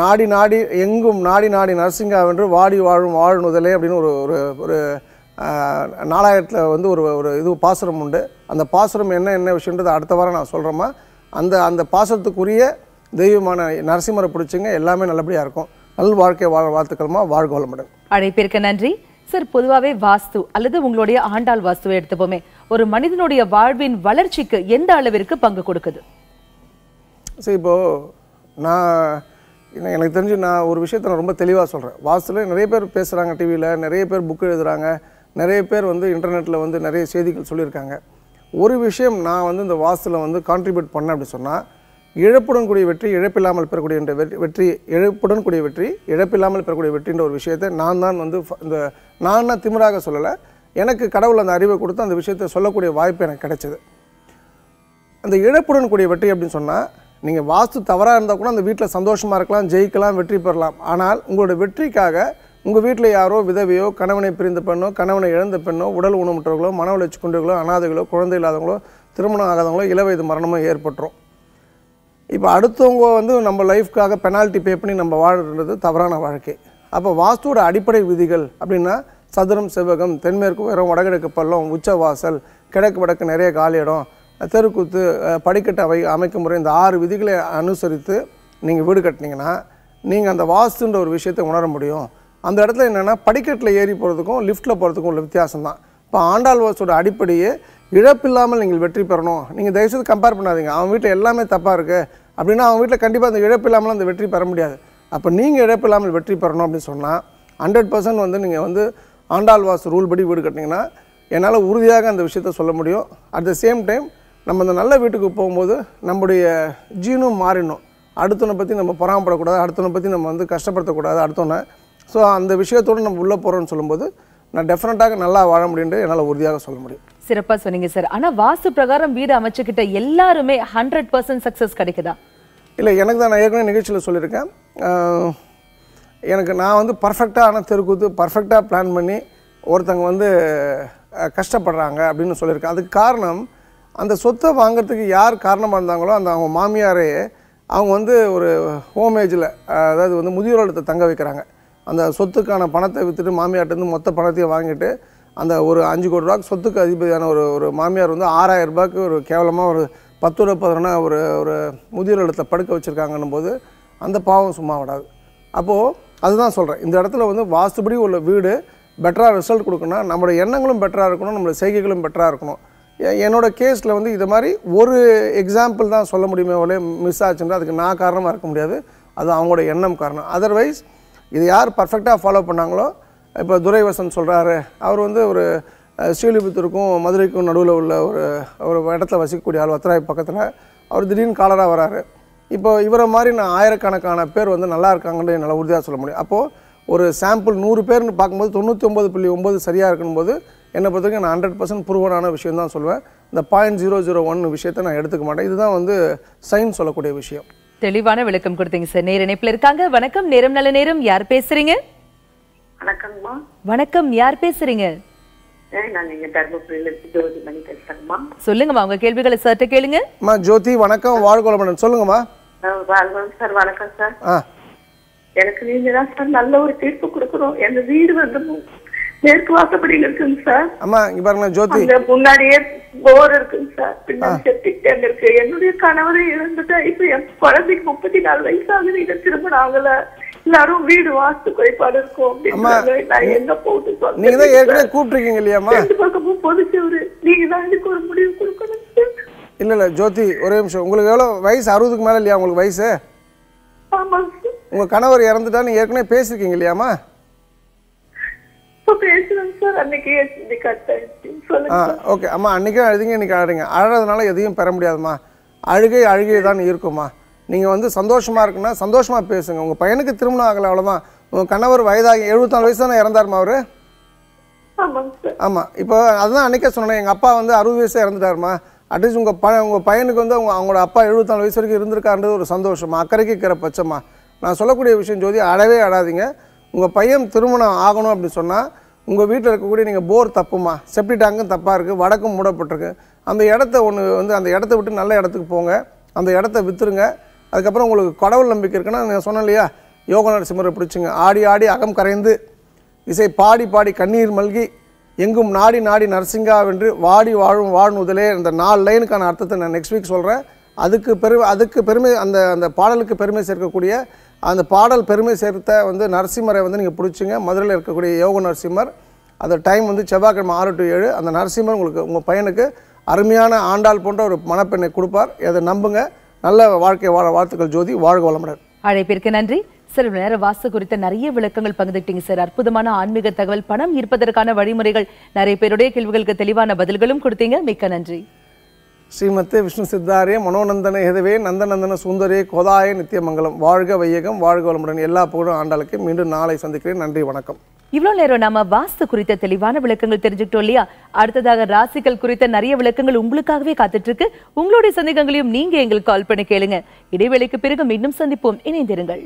நாடி நாடி எங்கும் நாடி நாடி நரசிங்கா வென்று வாடி வாழும் வாழும் முதலே அப்படின்னு ஒரு ஒரு நாலாயிரத்தில் வந்து ஒரு ஒரு இது பாசுரம் உண்டு அந்த பாசுரம் என்ன என்ன விஷயன்றது அடுத்த வாரம் நான் சொல்கிறோமா அந்த அந்த பாசுரத்துக்குரிய தெய்வமான நரசிம்மரை பிடிச்சிங்க எல்லாமே நல்லபடியாக இருக்கும் நல் வாழ்க்கை வாழ வாழ்த்துக்கள்மா வாழ்க வளமுடன் அழைப்பிற்கு நன்றி சார் பொதுவாகவே வாஸ்து அல்லது உங்களுடைய ஆண்டாள் வாஸ்துவை எடுத்துப்போமே ஒரு மனிதனுடைய வாழ்வின் வளர்ச்சிக்கு எந்த அளவிற்கு பங்கு கொடுக்குது சரி இப்போது நான் எனக்கு தெரிஞ்சு நான் ஒரு விஷயத்த நான் ரொம்ப தெளிவாக சொல்கிறேன் வாஸ்துவில் நிறைய பேர் பேசுகிறாங்க டிவியில் நிறைய பேர் புக்கு எழுதுகிறாங்க நிறைய பேர் வந்து இன்டர்நெட்டில் வந்து நிறைய செய்திகள் சொல்லியிருக்காங்க ஒரு விஷயம் நான் வந்து இந்த வாஸ்துவில் வந்து கான்ட்ரிபியூட் பண்ணேன் அப்படின்னு சொன்னால் இழப்புடன் கூடிய வெற்றி இழப்பில்லாமல் பெறக்கூடிய என்ற வெற்றி இழப்புடன் கூடிய வெற்றி இழப்பில்லாமல் பெறக்கூடிய வெற்றின்ற ஒரு விஷயத்தை நான் தான் வந்து இந்த நான் திமிராக சொல்லலை எனக்கு கடவுள் அந்த அறிவை கொடுத்து அந்த விஷயத்தை சொல்லக்கூடிய வாய்ப்பு எனக்கு கிடைச்சிது அந்த இழப்புடன் கூடிய வெற்றி அப்படின்னு சொன்னால் நீங்கள் வாஸ்து தவறாக இருந்தால் கூட அந்த வீட்டில் சந்தோஷமாக இருக்கலாம் ஜெயிக்கலாம் வெற்றி பெறலாம் ஆனால் உங்களோட வெற்றிக்காக உங்கள் வீட்டில் யாரோ விதவையோ கணவனை பிரிந்த பெண்ணோ கணவனை இழந்த பெண்ணோ உடல் உணவுற்றவர்களோ மன வளர்ச்சி கொண்டவர்களோ அனாதைகளோ குழந்தை இல்லாதவங்களோ திருமணம் ஆகாதவங்களோ இளவயது மரணமோ ஏற்பட்டுரும் இப்போ அடுத்தவங்க வந்து நம்ம லைஃப்க்காக பெனால்ட்டி பே பண்ணி நம்ம வாழ்கிறது தவறான வாழ்க்கை அப்போ வாஸ்துவோட அடிப்படை விதிகள் அப்படின்னா சதுரம் செவ்வகம் தென்மேற்கு உயரம் வடகிழக்கு பள்ளம் உச்ச வாசல் கிழக்கு வடக்கு நிறைய காலியிடம் இடம் தெருக்கூத்து படிக்கட்டு அவை அமைக்கும் முறை இந்த ஆறு விதிகளை அனுசரித்து நீங்கள் வீடு கட்டினீங்கன்னா நீங்கள் அந்த வாஸ்துன்ற ஒரு விஷயத்தை உணர முடியும் அந்த இடத்துல என்னென்னா படிக்கட்டில் ஏறி போகிறதுக்கும் லிஃப்ட்டில் போகிறதுக்கும் உள்ள வித்தியாசம் தான் இப்போ ஆண்டாழ்வாசோட அடிப்படையே இழப்பில்லாமல் நீங்கள் வெற்றி பெறணும் நீங்கள் தயவுசெய்து கம்பேர் பண்ணாதீங்க அவன் வீட்டில் எல்லாமே தப்பாக இருக்குது அப்படின்னா அவன் வீட்டில் கண்டிப்பாக அந்த இழப்பில்லாமல் அந்த வெற்றி பெற முடியாது அப்போ நீங்கள் இழப்பில்லாமல் வெற்றி பெறணும் அப்படின்னு சொன்னால் ஹண்ட்ரட் பர்சன்ட் வந்து நீங்கள் வந்து ஆண்டாழ்வாஸ் ரூல் படி வீடு கட்டிங்கன்னா என்னால் உறுதியாக அந்த விஷயத்த சொல்ல முடியும் அட் த சேம் டைம் நம்ம அந்த நல்ல வீட்டுக்கு போகும்போது நம்முடைய ஜீனும் மாறிடணும் அடுத்தவனை பற்றி நம்ம பொறாமப்படக்கூடாது அடுத்தவனை பற்றி நம்ம வந்து கஷ்டப்படுத்தக்கூடாது அடுத்தவனை ஸோ அந்த விஷயத்தோடு நம்ம உள்ளே போகிறோம்னு சொல்லும்போது நான் டெஃபினட்டாக நல்லா வாழ முடியும்னு என்னால் உறுதியாக சொல்ல முடியும் சிறப்பாக சொன்னீங்க சார் ஆனால் வாஸ்து பிரகாரம் வீடு அமைச்சுக்கிட்ட எல்லாருமே ஹண்ட்ரட் பர்சன்ட் சக்ஸஸ் கிடைக்குதா இல்லை எனக்கு தான் நான் ஏற்கனவே நிகழ்ச்சியில் சொல்லியிருக்கேன் எனக்கு நான் வந்து பர்ஃபெக்டான தெருக்கூத்து பர்ஃபெக்டாக பிளான் பண்ணி ஒருத்தங்க வந்து கஷ்டப்படுறாங்க அப்படின்னு சொல்லியிருக்கேன் அதுக்கு காரணம் அந்த சொத்தை வாங்கிறதுக்கு யார் காரணமாக இருந்தாங்களோ அந்த அவங்க மாமியாரே அவங்க வந்து ஒரு ஹோம் ஏஜில் அதாவது வந்து முதியோர் இடத்தை தங்க வைக்கிறாங்க அந்த சொத்துக்கான பணத்தை விற்றுட்டு மாமியார்ட்டேருந்து மொத்த பணத்தையும் வாங்கிட்டு அந்த ஒரு அஞ்சு கோடி ரூபாய்க்கு சொத்துக்கு அதிபதியான ஒரு ஒரு மாமியார் வந்து ஆறாயிரம் ரூபாய்க்கு ஒரு கேவலமாக ஒரு பத்து ரூபா பதினா ஒரு ஒரு முதியோர் இடத்துல படுக்க வச்சுருக்காங்கன்னும் போது அந்த பாவம் சும்மா விடாது அப்போது அதுதான் சொல்கிறேன் இந்த இடத்துல வந்து வாஸ்துபடி உள்ள வீடு பெட்டராக ரிசல்ட் கொடுக்கணும்னா நம்மளோட எண்ணங்களும் பெட்டராக இருக்கணும் நம்மளோட செய்கைகளும் பெட்டராக இருக்கணும் என்னோடய கேஸில் வந்து இது மாதிரி ஒரு எக்ஸாம்பிள் தான் சொல்ல முடியுமே ஒரே மிஸ் ஆச்சுன்னா அதுக்கு நான் காரணமாக இருக்க முடியாது அது அவங்களோட எண்ணம் காரணம் அதர்வைஸ் இது யார் பர்ஃபெக்டாக ஃபாலோ பண்ணாங்களோ இப்போ துரைவசன் சொல்கிறாரு அவர் வந்து ஒரு ஸ்ரீலிபுத்தூருக்கும் மதுரைக்கும் நடுவில் உள்ள ஒரு ஒரு இடத்துல வசிக்கக்கூடிய ஆள் வத்ராய் பக்கத்தில் அவர் திடீர்னு காலராக வராரு இப்போ இவரை மாதிரி நான் ஆயிரக்கணக்கான பேர் வந்து நல்லா இருக்காங்கன்னு என்னால் உறுதியாக சொல்ல முடியும் அப்போது ஒரு சாம்பிள் நூறு பேர்னு பார்க்கும்போது தொண்ணூற்றி ஒம்பது புள்ளி ஒம்பது சரியாக இருக்கும்போது என்னை பொறுத்த வரைக்கும் நான் ஹண்ட்ரட் பர்சன்ட் ப்ரூவனான விஷயம் தான் சொல்லுவேன் இந்த பாயிண்ட் ஜீரோ ஜீரோ ஒன் விஷயத்தை நான் எடுத்துக்க மாட்டேன் இதுதான் வந்து சைன் சொல்லக்கூடிய விஷயம் தெளிவான விளக்கம் கொடுத்தீங்க சார் நேர் இணைப்புல இருக்காங்க வணக்கம் நேரம் நல்ல நேரம் யார் பேசுறீங்க வணக்கம்மா வணக்கம் யார் பேசுறீங்க சொல்லுங்கம்மா உங்க கேள்விகளை சர்ட்ட கேளுங்க அம்மா ஜோதி வணக்கம் வாழ்கோளமணன் சொல்லுங்கம்மா சார் வணக்கம் சார் எனக்கு நீங்க தான் சார் நல்ல ஒரு தீர்ப்பு கொடுக்கணும் எங்க வீடு வந்து மேற்கு வாசப்படியில் இருக்குங்க சார் ஆமா இங்க பாருங்க ஜோதி முன்னாடியே போர் இருக்குங்க சார் பின்னாடி செப்டிக் டேங்க் இருக்கு என்னுடைய கணவரை இழந்துட்டா இப்ப என் குழந்தைக்கு முப்பத்தி நாலு வயசு ஆகுது இதை திரும்ப ஆகல எல்லாரும் வீடு வாஸ்து குறைபாடு இருக்கும் அப்படின்னு நான் எங்க போட்டு சொல்றேன் நீங்க தான் ஏற்கனவே கூப்பிட்டுருக்கீங்க இல்லையாமா ரெண்டு பக்கமும் பொதுச்சவரு நீங்க தான் இதுக்கு ஒரு முடிவு கொடுக்கணும் இல்ல இல்ல ஜோதி ஒரே நிமிஷம் உங்களுக்கு எவ்வளவு வயசு அறுபதுக்கு மேல இல்லையா உங்களுக்கு வயசு உங்க கணவர் இறந்துட்டான்னு ஏற்கனவே பேசிருக்கீங்க இல்லையாமா ஓகே அம்மா அன்றைக்கே அழுதிங்க இன்றைக்கி அழுறீங்க அழறதுனால எதையும் பெற முடியாதுமா அழுகை அழுகை தான் இருக்குமா நீங்கள் வந்து சந்தோஷமாக இருக்குன்னா சந்தோஷமாக பேசுங்க உங்கள் பையனுக்கு திருமணம் ஆகலை அவ்வளோதான் உங்கள் கணவர் வயதாகி எழுபத்தாலு வயசு தானே இறந்தாருமா அவர் ஆமாம் இப்போ அதுதான் அன்றைக்கே சொன்னேன் எங்கள் அப்பா வந்து அறுபது வயசு இறந்துட்டாருமா அட்லீஸ்ட் உங்கள் ப உங்கள் பையனுக்கு வந்து அவங்க அவங்களோட அப்பா எழுபத்தாலு வயசு வரைக்கும் இருந்திருக்காருன்றது ஒரு சந்தோஷமா அக்கறைக்கு இருக்கிற பட்சமா நான் சொல்லக்கூடிய விஷயம் ஜோதி அழவே அழாதீங்க உங்கள் பையன் திருமணம் ஆகணும் அப்படின்னு சொன்னால் உங்கள் வீட்டில் இருக்கக்கூடிய நீங்கள் போர் தப்புமா செப்டி டேங்கும் தப்பாக இருக்குது வடக்கும் மூடப்பட்டிருக்கு அந்த இடத்த ஒன்று வந்து அந்த இடத்த விட்டு நல்ல இடத்துக்கு போங்க அந்த இடத்த விற்றுருங்க அதுக்கப்புறம் உங்களுக்கு கடவுள் நம்பிக்கை இருக்குன்னா நான் சொன்னேன் இல்லையா யோக நரசிம்மரை பிடிச்சிங்க ஆடி ஆடி அகம் கரைந்து இசை பாடி பாடி கண்ணீர் மல்கி எங்கும் நாடி நாடி நரசிங்கா வென்று வாடி வாழும் வாழ்நுதலே அந்த நாலு லைனுக்கான அர்த்தத்தை நான் நெக்ஸ்ட் வீக் சொல்கிறேன் அதுக்கு பெருமை அதுக்கு பெருமை அந்த அந்த பாடலுக்கு பெருமை சேர்க்கக்கூடிய அந்த பாடல் பெருமை சேர்த்த வந்து நரசிம்மரை வந்து நீங்கள் பிடிச்சிங்க மதுரையில் இருக்கக்கூடிய யோக நரசிம்மர் அந்த டைம் வந்து செவ்வாய்க்கிழமை ஆறு டு ஏழு அந்த நரசிம்மர் உங்களுக்கு உங்கள் பையனுக்கு அருமையான ஆண்டாள் போன்ற ஒரு மனப்பெண்ணை கொடுப்பார் அதை நம்புங்க நல்ல வாழ்க்கை வாழ வாழ்த்துக்கள் ஜோதி வாழ்க வளமுடன் அழைப்பிற்கு நன்றி சில நேர வாசு குறித்த நிறைய விளக்கங்கள் பங்குக்கிட்டீங்க சார் அற்புதமான ஆன்மீக தகவல் பணம் இருப்பதற்கான வழிமுறைகள் நிறைய பேருடைய கேள்விகளுக்கு தெளிவான பதில்களும் கொடுத்தீங்க மிக்க நன்றி ஸ்ரீமத்தே விஷ்ணு சித்தாரிய மனோநந்தன எதுவே நந்தநந்தன சுந்தரே கோதாய நித்தியமங்கலம் வாழ்க வையகம் வாழ்க வளமுடன் எல்லா புகழும் ஆண்டாளுக்கு மீண்டும் நாளை சந்திக்கிறேன் நன்றி வணக்கம் இவ்வளோ நேரம் நம்ம வாஸ்து குறித்த தெளிவான விளக்கங்கள் தெரிஞ்சுக்கிட்டோம் இல்லையா அடுத்ததாக ராசிகள் குறித்த நிறைய விளக்கங்கள் உங்களுக்காகவே காத்துட்டு இருக்கு உங்களுடைய சந்தேகங்களையும் நீங்க எங்களுக்கு கால் பண்ணி கேளுங்க இடைவேளைக்கு பிறகு மீண்டும் சந்திப்போம் இணைந்திருங்கள்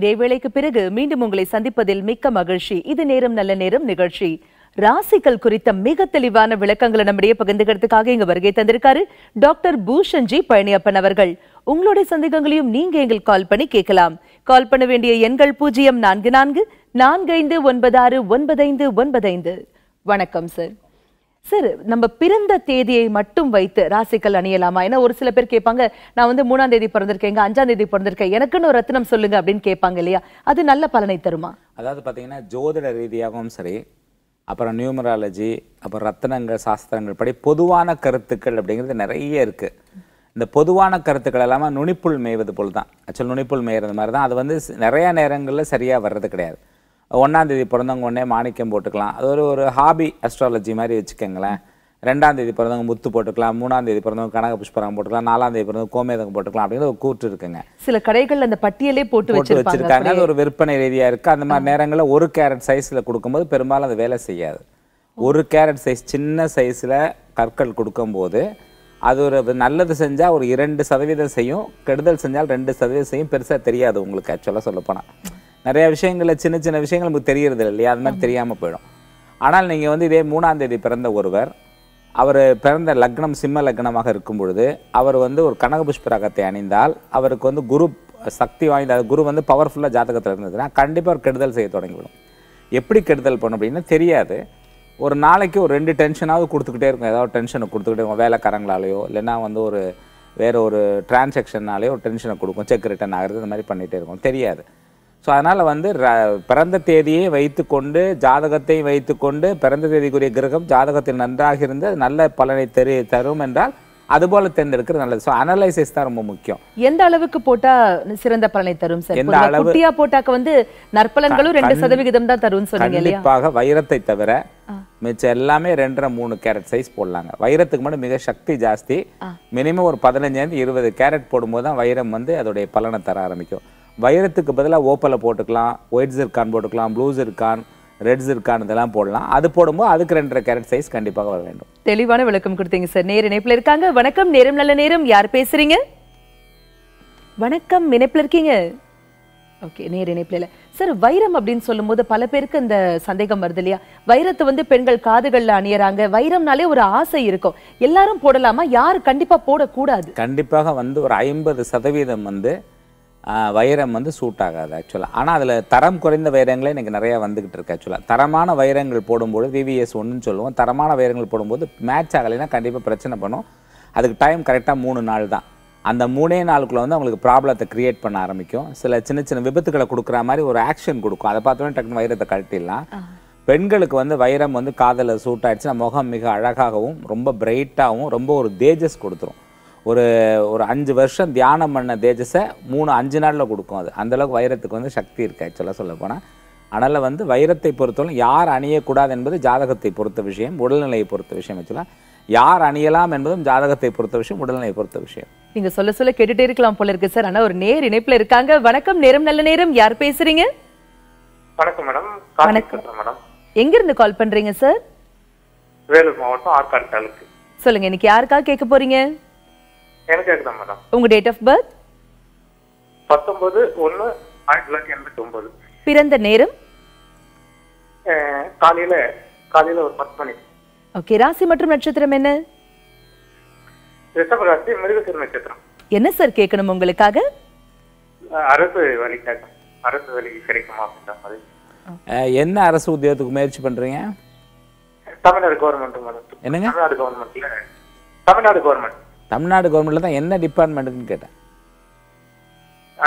இடைவேளைக்கு பிறகு மீண்டும் உங்களை சந்திப்பதில் மிக்க மகிழ்ச்சி இது நேரம் நல்ல நேரம் நிகழ்ச்சி ராசிகள் குறித்த மிக தெளிவான விளக்கங்களை நம்முடைய பகிர்ந்துக்கிறதுக்காக இங்கு வருகை தந்திருக்காரு டாக்டர் பூஷன்ஜி பழனியப்பன் அவர்கள் உங்களுடைய சந்தேகங்களையும் நீங்க எங்கள் கால் பண்ணி கேட்கலாம் கால் பண்ண வேண்டிய எண்கள் பூஜ்ஜியம் நான்கு நான்கு நான்கு ஐந்து ஒன்பது ஆறு ஒன்பது ஐந்து ஒன்பது ஐந்து வணக்கம் சார் சார் நம்ம பிறந்த தேதியை மட்டும் வைத்து ராசிக்கல் அணியலாமா ஏன்னா ஒரு சில பேர் கேட்பாங்க நான் வந்து மூணாம் தேதி பிறந்திருக்கேன் அஞ்சாம் தேதி பிறந்திருக்கேன் எனக்குன்னு ஒரு ரத்தினம் சொல்லுங்க அப்படின்னு கேட்பாங்க இல்லையா அது நல்ல பலனை தருமா அதாவது பார்த்தீங்கன்னா ஜோதிட ரீதியாகவும் சரி அப்புறம் நியூமராலஜி அப்புறம் ரத்தனங்கள் சாஸ்திரங்கள் படி பொதுவான கருத்துக்கள் அப்படிங்கிறது நிறைய இருக்குது இந்த பொதுவான கருத்துக்கள் எல்லாமே நுனிப்புள் மேய்வது போல் தான் ஆக்சுவல் நுனிப்புள் மேய்கிறது மாதிரி தான் அது வந்து நிறையா நேரங்களில் சரியாக வர்றது கிடையாது ஒன்றாந்தேதி பிறந்தவங்க உடனே மாணிக்கம் போட்டுக்கலாம் அது ஒரு ஒரு ஹாபி அஸ்ட்ராலஜி மாதிரி வச்சுக்கோங்களேன் ரெண்டாம் தேதி பிறந்தவங்க முத்து போட்டுக்கலாம் மூணாம் தேதி பிறந்தவங்க கனக புஷ்பரகம் போட்டுக்கலாம் நாலாம் தேதி பிறந்தவங்க கோமேதகம் போட்டுக்கலாம் அப்படிங்கிற ஒரு கூற்று இருக்குங்க சில கடைகள் அந்த பட்டியலே போட்டு போட்டு வச்சிருக்காங்க அது ஒரு விற்பனை ரீதியா இருக்கு அந்த மாதிரி நேரங்களில் ஒரு கேரட் சைஸ்ல கொடுக்கும்போது பெரும்பாலும் அது வேலை செய்யாது ஒரு கேரட் சைஸ் சின்ன சைஸ்ல கற்கள் கொடுக்கும்போது அது ஒரு நல்லது செஞ்சால் ஒரு இரண்டு சதவீதம் செய்யும் கெடுதல் செஞ்சால் ரெண்டு சதவீதம் செய்யும் பெருசாக தெரியாது உங்களுக்கு ஆக்சுவலாக சொல்லப்போனால் நிறைய விஷயங்களில் சின்ன சின்ன விஷயங்கள் நமக்கு தெரியறது இல்லையா அது மாதிரி தெரியாமல் போயிடும் ஆனால் நீங்கள் வந்து இதே மூணாம் தேதி பிறந்த ஒருவர் அவர் பிறந்த லக்னம் சிம்ம லக்னமாக இருக்கும் பொழுது அவர் வந்து ஒரு புஷ்ப ரகத்தை அணிந்தால் அவருக்கு வந்து குரு சக்தி வாய்ந்த குரு வந்து பவர்ஃபுல்லாக ஜாதகத்தில் இருந்ததுன்னா கண்டிப்பாக ஒரு கெடுதல் செய்ய தொடங்கிவிடும் எப்படி கெடுதல் பண்ணும் அப்படின்னா தெரியாது ஒரு நாளைக்கு ஒரு ரெண்டு டென்ஷனாவது கொடுத்துக்கிட்டே இருக்கும் ஏதாவது டென்ஷனை கொடுத்துக்கிட்டே இருக்கும் வேலைக்காரங்களாலேயோ இல்லைன்னா வந்து ஒரு வேறு ஒரு டிரான்சாக்ஷன்னாலேயோ ஒரு டென்ஷனை கொடுக்கும் செக் ரிட்டன் ஆகிறது இந்த மாதிரி பண்ணிகிட்டே இருக்கும் தெரியாது ஸோ அதனால் வந்து பிறந்த தேதியை வைத்துக்கொண்டு ஜாதகத்தை கொண்டு பிறந்த தேதிக்குரிய கிரகம் ஜாதகத்தில் நன்றாக இருந்து நல்ல பலனை தெரி தரும் என்றால் அது போல தேர்ந்தெடுக்கிறது நல்லது ஸோ அனலைசிஸ் தான் ரொம்ப முக்கியம் எந்த அளவுக்கு போட்டா சிறந்த பலனை தரும் சார் எந்த அளவு குட்டியா போட்டாக்க வந்து நற்பலன்களும் ரெண்டு சதவிகிதம் தான் தரும் சொன்னீங்க கண்டிப்பாக வைரத்தை தவிர மிச்சம் எல்லாமே ரெண்டரை மூணு கேரட் சைஸ் போடலாங்க வைரத்துக்கு மட்டும் மிக சக்தி ஜாஸ்தி மினிமம் ஒரு இருந்து இருபது கேரட் போடும்போது தான் வைரம் வந்து அதோடைய பலனை தர ஆரம்பிக்கும் வைரத்துக்கு பதிலாக ஓப்பலை போட்டுக்கலாம் ஒயிட் ஜிர்கான் போட்டுக்கலாம் ப்ளூ ஜிர்கான் ரெட் ஜிர்கான் இதெல்லாம் போடலாம் அது போடும்போது அதுக்கு ரெண்டரை கேரட் சைஸ் கண்டிப்பாக வர வேண்டும் தெளிவான விளக்கம் கொடுத்தீங்க சார் நேர் இணைப்பில் இருக்காங்க வணக்கம் நேரம் நல்ல நேரம் யார் பேசுறீங்க வணக்கம் இணைப்பில் இருக்கீங்க ஓகே நேர் இணைப்பில் இல்லை சார் வைரம் அப்படின்னு சொல்லும்போது பல பேருக்கு இந்த சந்தேகம் வருது இல்லையா வைரத்தை வந்து பெண்கள் காதுகளில் அணியறாங்க வைரம்னாலே ஒரு ஆசை இருக்கும் எல்லாரும் போடலாமா யார் கண்டிப்பாக போடக்கூடாது கண்டிப்பாக வந்து ஒரு ஐம்பது சதவீதம் வந்து வைரம் வந்து சூட் ஆகாது ஆக்சுவலாக ஆனால் அதில் தரம் குறைந்த வைரங்களே எனக்கு நிறையா வந்துக்கிட்டு இருக்கு ஆக்சுவலாக தரமான வைரங்கள் போடும்போது விவிஎஸ் ஒன்றுன்னு சொல்லுவோம் தரமான வைரங்கள் போடும்போது மேட்ச் ஆகலைன்னா கண்டிப்பாக பிரச்சனை பண்ணும் அதுக்கு டைம் கரெக்டாக மூணு நாள் தான் அந்த மூணே நாளுக்குள்ளே வந்து அவங்களுக்கு ப்ராப்ளத்தை க்ரியேட் பண்ண ஆரம்பிக்கும் சில சின்ன சின்ன விபத்துக்களை கொடுக்குற மாதிரி ஒரு ஆக்ஷன் கொடுக்கும் அதை பார்த்தோன்னே டக்குனு வைரத்தை கழட்டிடலாம் பெண்களுக்கு வந்து வைரம் வந்து காதலில் சூட் ஆகிடுச்சுன்னா முகம் மிக அழகாகவும் ரொம்ப பிரைட்டாகவும் ரொம்ப ஒரு தேஜஸ் கொடுத்துரும் ஒரு ஒரு அஞ்சு வருஷம் தியானம் பண்ண தேஜஸை மூணு அஞ்சு நாளில் கொடுக்கும் அது அந்தளவுக்கு வைரத்துக்கு வந்து சக்தி இருக்குது ஆக்சுவலாக போனால் அதனால் வந்து வைரத்தை பொறுத்தவரை யார் அணியக்கூடாது என்பது ஜாதகத்தை பொறுத்த விஷயம் உடல்நிலையை பொறுத்த விஷயம் ஆக்சுவலாக யார் அணியலாம் என்பதும் ஜாதகத்தை பொறுத்த விஷயம் உடல்நிலையை பொறுத்த விஷயம் நீங்க சொல்ல சொல்ல கேட்டுட்டே இருக்கலாம் போல இருக்கு சார் ஆனா ஒரு நேர் இணைப்புல இருக்காங்க வணக்கம் நேரம் நல்ல நேரம் யார் பேசுறீங்க வணக்கம் மேடம் வணக்கம் மேடம் எங்க இருந்து கால் பண்றீங்க சார் வேலூர் மாவட்டம் ஆற்காடு தாலுக்கு சொல்லுங்க இன்னைக்கு யாருக்கா கேட்க போறீங்க எனக்கு மேடம் உங்க டேட் ஆஃப் பர்த் பத்தொன்பது ஒன்னு ஆயிரத்தி தொள்ளாயிரத்தி எண்பத்தி ஒன்பது பிறந்த நேரம் காலையில காலையில ஒரு பத்து மணி ஓகே ராசி மற்றும் நட்சத்திரம் என்ன ரிஷப ராசி மிருகசீர நட்சத்திரம் என்ன சார் கேட்கணும் உங்களுக்காக அரசு வேலைக்காக அரசு வழி கிடைக்குமா அப்படின்ற மாதிரி என்ன அரசு உத்தியோகத்துக்கு முயற்சி பண்றீங்க தமிழ்நாடு கவர்மெண்ட் மேடம் என்னங்க தமிழ்நாடு கவர்மெண்ட் தமிழ்நாடு கவர்மெண்ட் தமிழ்நாடு கவர்மெண்ட்ல தான் என்ன டிபார்ட்மெண்ட்னு கேட்டேன்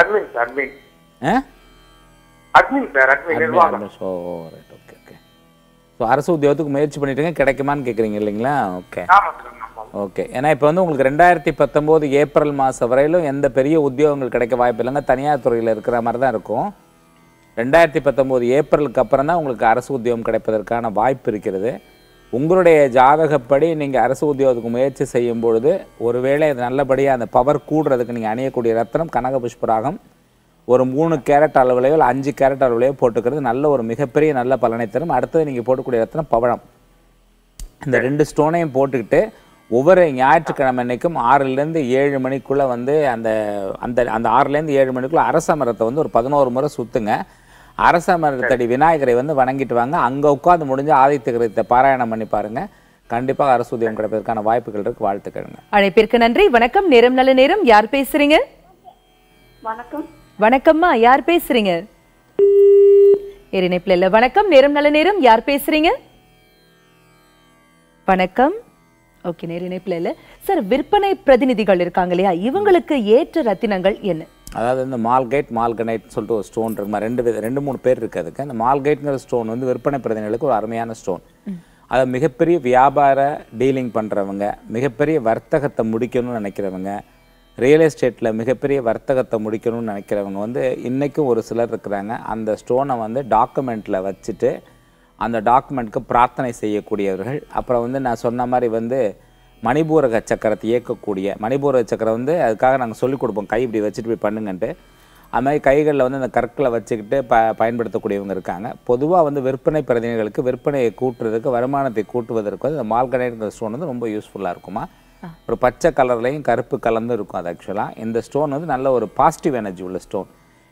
admin admin admin sir admin oh okay okay so அரசு உத்தியோகத்துக்கு முயற்சி பண்ணிட்டுங்க கிடைக்குமான்னு கேட்குறீங்க இல்லைங்களா ஓகே ஓகே ஏன்னா இப்போ வந்து உங்களுக்கு ரெண்டாயிரத்தி பத்தொம்போது ஏப்ரல் மாதம் வரையிலும் எந்த பெரிய உத்தியோகங்கள் கிடைக்க வாய்ப்பு இல்லைங்க தனியார் துறையில் இருக்கிற மாதிரி தான் இருக்கும் ரெண்டாயிரத்தி பத்தொம்போது ஏப்ரலுக்கு அப்புறம் தான் உங்களுக்கு அரசு உத்தியோகம் கிடைப்பதற்கான வாய்ப்பு இருக்கிறது உங்களுடைய ஜாதகப்படி நீங்கள் அரசு உத்தியோகத்துக்கு முயற்சி செய்யும் பொழுது ஒருவேளை அது நல்லபடியாக அந்த பவர் கூடுறதுக்கு நீங்கள் அணியக்கூடிய ரத்தனம் கனக புஷ்பராகம் ஒரு மூணு கேரட் அளவுலையோ இல்லை அஞ்சு கேரட் அளவுலையோ போட்டுக்கிறது நல்ல ஒரு மிகப்பெரிய நல்ல பலனை தரும் அடுத்தது நீங்கள் போடக்கூடிய ரத்தனம் பவழம் இந்த ரெண்டு ஸ்டோனையும் போட்டுக்கிட்டு ஒவ்வொரு ஞாயிற்றுக்கிழமை அன்னைக்கும் ஆறுலேருந்து ஏழு மணிக்குள்ளே வந்து அந்த அந்த அந்த ஆறுலேருந்து ஏழு மணிக்குள்ளே அரச மரத்தை வந்து ஒரு பதினோரு முறை சுற்றுங்க அரசமரத்தடி விநாயகரை வந்து வணங்கிட்டு வாங்க அங்கே உட்காந்து முடிஞ்சு ஆதித்த கிரகத்தை பாராயணம் பண்ணி பாருங்க கண்டிப்பாக அரசு உதயம் கிடைப்பதற்கான வாய்ப்புகள் இருக்கு வாழ்த்துக்களுங்க அழைப்பிற்கு நன்றி வணக்கம் நேரம் நல்ல நேரம் யார் பேசுறீங்க வணக்கம் வணக்கம்மா யார் பேசுறீங்க இணைப்பில் இல்லை வணக்கம் நேரம் நல்ல நேரம் யார் பேசுறீங்க வணக்கம் ஓகே நேர் இணைப்பில் இல்லை சார் விற்பனை பிரதிநிதிகள் இருக்காங்க இல்லையா இவங்களுக்கு ஏற்ற ரத்தினங்கள் என்ன அதாவது இந்த மால்கைட் மால்கனைட் சொல்லிட்டு ஒரு ஸ்டோன் இருக்கு ரெண்டு ரெண்டு மூணு பேர் இருக்கு அதுக்கு அந்த மால்கைட்ங்கிற ஸ்டோன் வந்து விற்பனை பிரதிநிதிகளுக்கு ஒரு அருமையான ஸ்டோன் அதை மிகப்பெரிய வியாபார டீலிங் பண்ணுறவங்க மிகப்பெரிய வர்த்தகத்தை முடிக்கணும்னு நினைக்கிறவங்க ரியல் எஸ்டேட்டில் மிகப்பெரிய வர்த்தகத்தை முடிக்கணும்னு நினைக்கிறவங்க வந்து இன்றைக்கும் ஒரு சிலர் இருக்கிறாங்க அந்த ஸ்டோனை வந்து டாக்குமெண்ட்டில் வச்சுட்டு அந்த டாக்குமெண்ட்டுக்கு பிரார்த்தனை செய்யக்கூடியவர்கள் அப்புறம் வந்து நான் சொன்ன மாதிரி வந்து மணிபூரக சக்கரத்தை இயக்கக்கூடிய மணிபூரக சக்கரம் வந்து அதுக்காக நாங்கள் சொல்லிக் கொடுப்போம் கை இப்படி வச்சுட்டு போய் பண்ணுங்கன்ட்டு அது மாதிரி கைகளில் வந்து அந்த கற்களை வச்சுக்கிட்டு ப பயன்படுத்தக்கூடியவங்க இருக்காங்க பொதுவாக வந்து விற்பனை பிரதிநிதிகளுக்கு விற்பனையை கூட்டுறதுக்கு வருமானத்தை கூட்டுவதற்கு வந்து இந்த ஸ்டோன் வந்து ரொம்ப யூஸ்ஃபுல்லாக இருக்குமா ஒரு பச்சை கலர்லேயும் கருப்பு கலந்து இருக்கும் அது ஆக்சுவலாக இந்த ஸ்டோன் வந்து நல்ல ஒரு பாசிட்டிவ் எனர்ஜி உள்ள ஸ்டோன்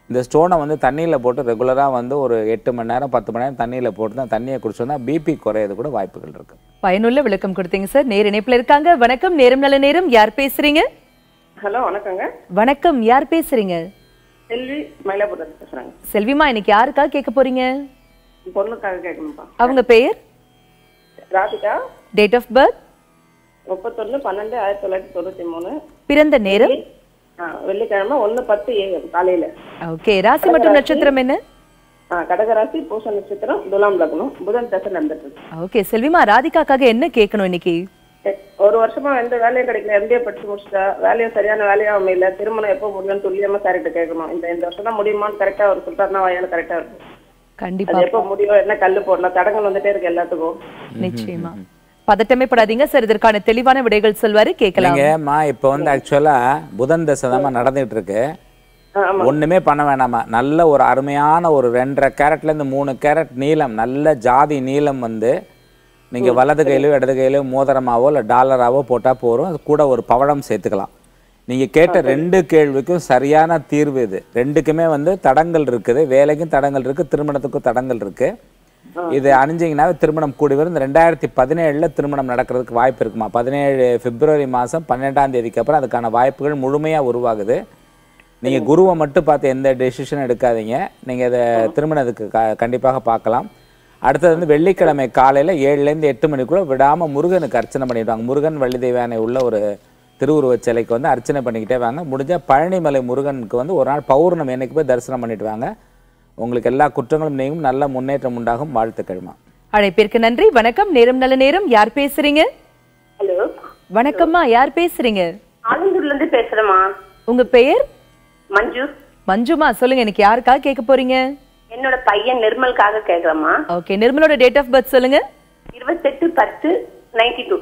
இந்த ஸ்டோனை வந்து தண்ணியில் போட்டு ரெகுலராக வந்து ஒரு எட்டு மணி நேரம் பத்து மணி நேரம் தண்ணியில் போட்டு தான் தண்ணியை குடிச்சோம்னா பிபி குறையது கூட வாய்ப்புகள் இருக்கு பயனுள்ள விளக்கம் கொடுத்தீங்க சார் நேர் இணைப்பில் இருக்காங்க வணக்கம் நேரம் நல்ல நேரம் யார் பேசுறீங்க ஹலோ வணக்கங்க வணக்கம் யார் பேசுறீங்க செல்வி மயிலாப்பூர் பேசுறாங்க செல்விமா இன்னைக்கு யாருக்காக கேட்க போறீங்க பொண்ணுக்காக கேட்கணும்ப்பா அவங்க பெயர் ராதிகா டேட் ஆஃப் பர்த் முப்பத்தொன்னு பன்னெண்டு ஆயிரத்தி தொள்ளாயிரத்தி தொண்ணூத்தி மூணு பிறந்த நேரம் வெள்ளிக்கிழமை ஒன்னு பத்து ஏஎம் காலையில ஓகே ராசி மற்றும் நட்சத்திரம் என்ன கடகராசி பூச நட்சத்திரம் துலாம் லக்னம் புதன் தசை நடந்துட்டு ஓகே செல்விமா ராதிகாக்காக என்ன கேட்கணும் இன்னைக்கு ஒரு வருஷமா எந்த வேலையும் கிடைக்கல எம்பிஏ படிச்சு முடிச்சிட்டா வேலையும் சரியான வேலையா அமையல திருமணம் எப்போ முடியும்னு துல்லியமா சார்கிட்ட கேட்கணும் இந்த இந்த வருஷம் தான் முடியுமான்னு கரெக்டா அவர் சொல்றாருன்னா வயலு கரெக்டா இருக்கும் கண்டிப்பா எப்போ முடியும் என்ன கல்லு போடலாம் தடங்கள் வந்துட்டே இருக்கு எல்லாத்துக்கும் நிச்சயமா பதட்டமே படாதீங்க சார் இதற்கான தெளிவான விடைகள் சொல்வாரு கேட்கலாம் ஏமா இப்போ வந்து ஆக்சுவலா புதன் தசை தான் நடந்துட்டு இருக்கு ஒண்ணுமே பண்ண வேணாமா நல்ல ஒரு அருமையான ஒரு ரெண்டரை கேரட்ல இருந்து மூணு கேரட் நீளம் நல்ல ஜாதி நீளம் வந்து நீங்க வலது கையிலோ இடது கையிலோ மோதிரமாவோ இல்லை டாலராவோ போட்டா போறோம் அது கூட ஒரு பவழம் சேர்த்துக்கலாம் நீங்க கேட்ட ரெண்டு கேள்விக்கும் சரியான தீர்வு இது ரெண்டுக்குமே வந்து தடங்கள் இருக்குது வேலைக்கும் தடங்கள் இருக்கு திருமணத்துக்கும் தடங்கள் இருக்குது இது அணிஞ்சிங்கனாவே திருமணம் கூடி வரும் இந்த ரெண்டாயிரத்தி பதினேழில் திருமணம் நடக்கிறதுக்கு வாய்ப்பு இருக்குமா பதினேழு பிப்ரவரி மாதம் பன்னெண்டாம் தேதிக்கு அப்புறம் அதுக்கான வாய்ப்புகள் முழுமையாக உருவாகுது நீங்கள் குருவை மட்டும் பார்த்து எந்த டெசிஷனும் எடுக்காதீங்க நீங்கள் இதை திருமணத்துக்கு க கண்டிப்பாக பார்க்கலாம் அடுத்தது வந்து வெள்ளிக்கிழமை காலையில் ஏழுலேருந்து எட்டு மணிக்குள்ளே விடாமல் முருகனுக்கு அர்ச்சனை பண்ணிடுவாங்க முருகன் வள்ளி உள்ள ஒரு திருவுருவச் சிலைக்கு வந்து அர்ச்சனை பண்ணிக்கிட்டே வாங்க முடிஞ்சால் பழனிமலை முருகனுக்கு வந்து ஒரு நாள் பௌர்ணம் என்னைக்கு போய் தரிசனம் பண்ணிவிட்டு வாங்க உங்களுக்கு எல்லா குற்றங்களும் நீங்கும் நல்ல முன்னேற்றம் உண்டாகும் வாழ்த்துக்கள்மா அழைப்பிற்கு நன்றி வணக்கம் நேரம் நல்ல நேரம் யார் பேசுறீங்க ஹலோ வணக்கம்மா யார் பேசுறீங்க ஆலந்தூர்ல இருந்து பேசுறேமா உங்க பெயர் மஞ்சு மஞ்சுமா சொல்லுங்க எனக்கு யாருக்காக கேட்க போறீங்க என்னோட பையன் நிர்மலுக்காக கேக்குறேம்மா ஓகே நிர்மலோட டேட் ஆஃப் பர்த் சொல்லுங்க இருபத்தெட்டு பத்து நைன்டி டூ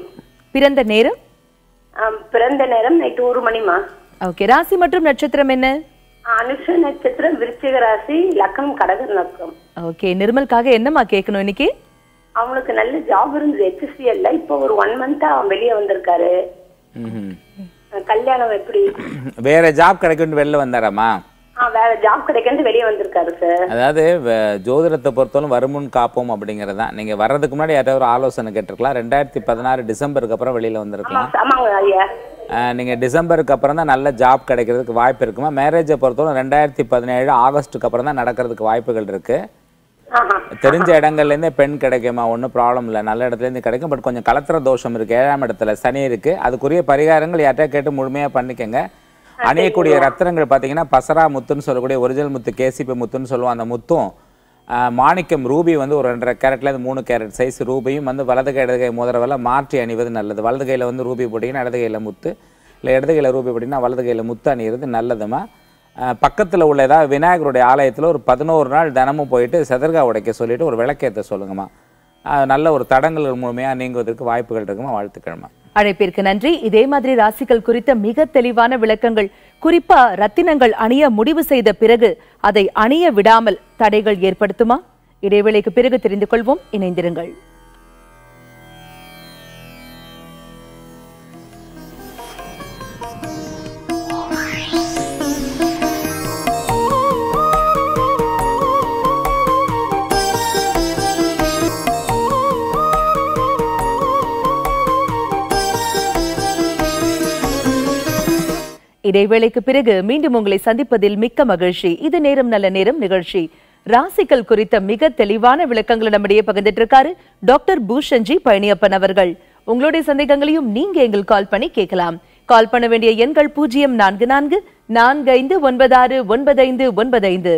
பிறந்த நேரம் பிறந்த நேரம் நைட்டு ஒரு மணிமா ஓகே ராசி மற்றும் நட்சத்திரம் என்ன அனுஷ நட்சத்திரம் விருச்சிக ராசி லக்கம் கடக நக்கம் ஓகே நிர்மலுக்காக என்னம்மா கேட்கணும் இன்னைக்கு அவனுக்கு நல்ல ஜாப் இருந்தது ஹெச்சிஎல்ல இப்ப ஒரு ஒன் மந்த் அவன் வெளியே வந்திருக்காரு கல்யாணம் எப்படி வேற ஜாப் கிடைக்கும் வெளில வந்தாராமா வேற ஜாப் கிடைக்கிறது வெளியே வந்திருக்காரு சார் அதாவது ஜோதிடத்தை பொறுத்தவரை வருமுன் காப்போம் அப்படிங்கிறது நீங்க வர்றதுக்கு முன்னாடி யாராவது ஆலோசனை கேட்டிருக்கலாம் ரெண்டாயிரத்தி பதினாறு டிசம்பருக்கு அப்புறம் வெளியில வந்திருக்கலாம் நீங்கள் டிசம்பருக்கு அப்புறம் தான் நல்ல ஜாப் கிடைக்கிறதுக்கு வாய்ப்பு இருக்குமா மேரேஜை பொறுத்தவரை ரெண்டாயிரத்தி பதினேழு ஆகஸ்ட்டுக்கு அப்புறம் தான் நடக்கிறதுக்கு வாய்ப்புகள் இருக்குது தெரிஞ்ச இடங்கள்லேருந்தே பெண் கிடைக்குமா ஒன்றும் ப்ராப்ளம் இல்லை நல்ல இடத்துலேருந்து கிடைக்கும் பட் கொஞ்சம் கலத்திர தோஷம் இருக்குது ஏழாம் இடத்துல சனி இருக்குது அதுக்குரிய பரிகாரங்கள் யார்கிட்ட கேட்டு முழுமையாக பண்ணிக்கோங்க அணியக்கூடிய ரத்தனங்கள் பார்த்தீங்கன்னா பசரா முத்துன்னு சொல்லக்கூடிய ஒரிஜினல் முத்து கேசிபி முத்துன்னு சொல்லுவோம் அந்த முத்தும் மாணிக்கம் ரூபி வந்து ஒரு ரெண்டரை இருந்து மூணு கேரட் சைஸ் ரூபியும் வந்து வலது கை இடது கை முதல்ல மாற்றி அணிவது நல்லது வலது கையில் வந்து ரூபி போட்டிங்கன்னா இடது கையில் முத்து இல்லை இடது கையில் ரூபி போட்டிங்கன்னா வலது கையில் முத்து அணிகிறது நல்லதுமா பக்கத்தில் உள்ள ஏதாவது விநாயகருடைய ஆலயத்தில் ஒரு பதினோரு நாள் தினமும் போயிட்டு செதர்கா உடைக்க சொல்லிவிட்டு ஒரு விளக்கேற்ற சொல்லுங்கம்மா நல்ல ஒரு தடங்கள் முழுமையாக நீங்குவதற்கு வாய்ப்புகள் இருக்குமா வாழ்த்துக்கிழமை அழைப்பிற்கு நன்றி இதே மாதிரி ராசிகள் குறித்த மிக தெளிவான விளக்கங்கள் குறிப்பா ரத்தினங்கள் அணிய முடிவு செய்த பிறகு அதை அணிய விடாமல் தடைகள் ஏற்படுத்துமா இடைவேளைக்கு பிறகு தெரிந்து கொள்வோம் இணைந்திருங்கள் இடைவேளைக்கு பிறகு மீண்டும் உங்களை சந்திப்பதில் மிக்க மகிழ்ச்சி இது நேரம் நல்ல நேரம் நிகழ்ச்சி ராசிகள் குறித்த மிக தெளிவான விளக்கங்களை நம்மிடையே பகிர்ந்துட்டு இருக்காரு டாக்டர் பூஷன்ஜி பழனியப்பன் அவர்கள் உங்களுடைய சந்தேகங்களையும் நீங்க எங்கள் கால் பண்ணி கேட்கலாம் கால் பண்ண வேண்டிய எண்கள் பூஜ்ஜியம் நான்கு நான்கு நான்கு ஐந்து ஒன்பது ஆறு ஒன்பது ஐந்து ஒன்பது ஐந்து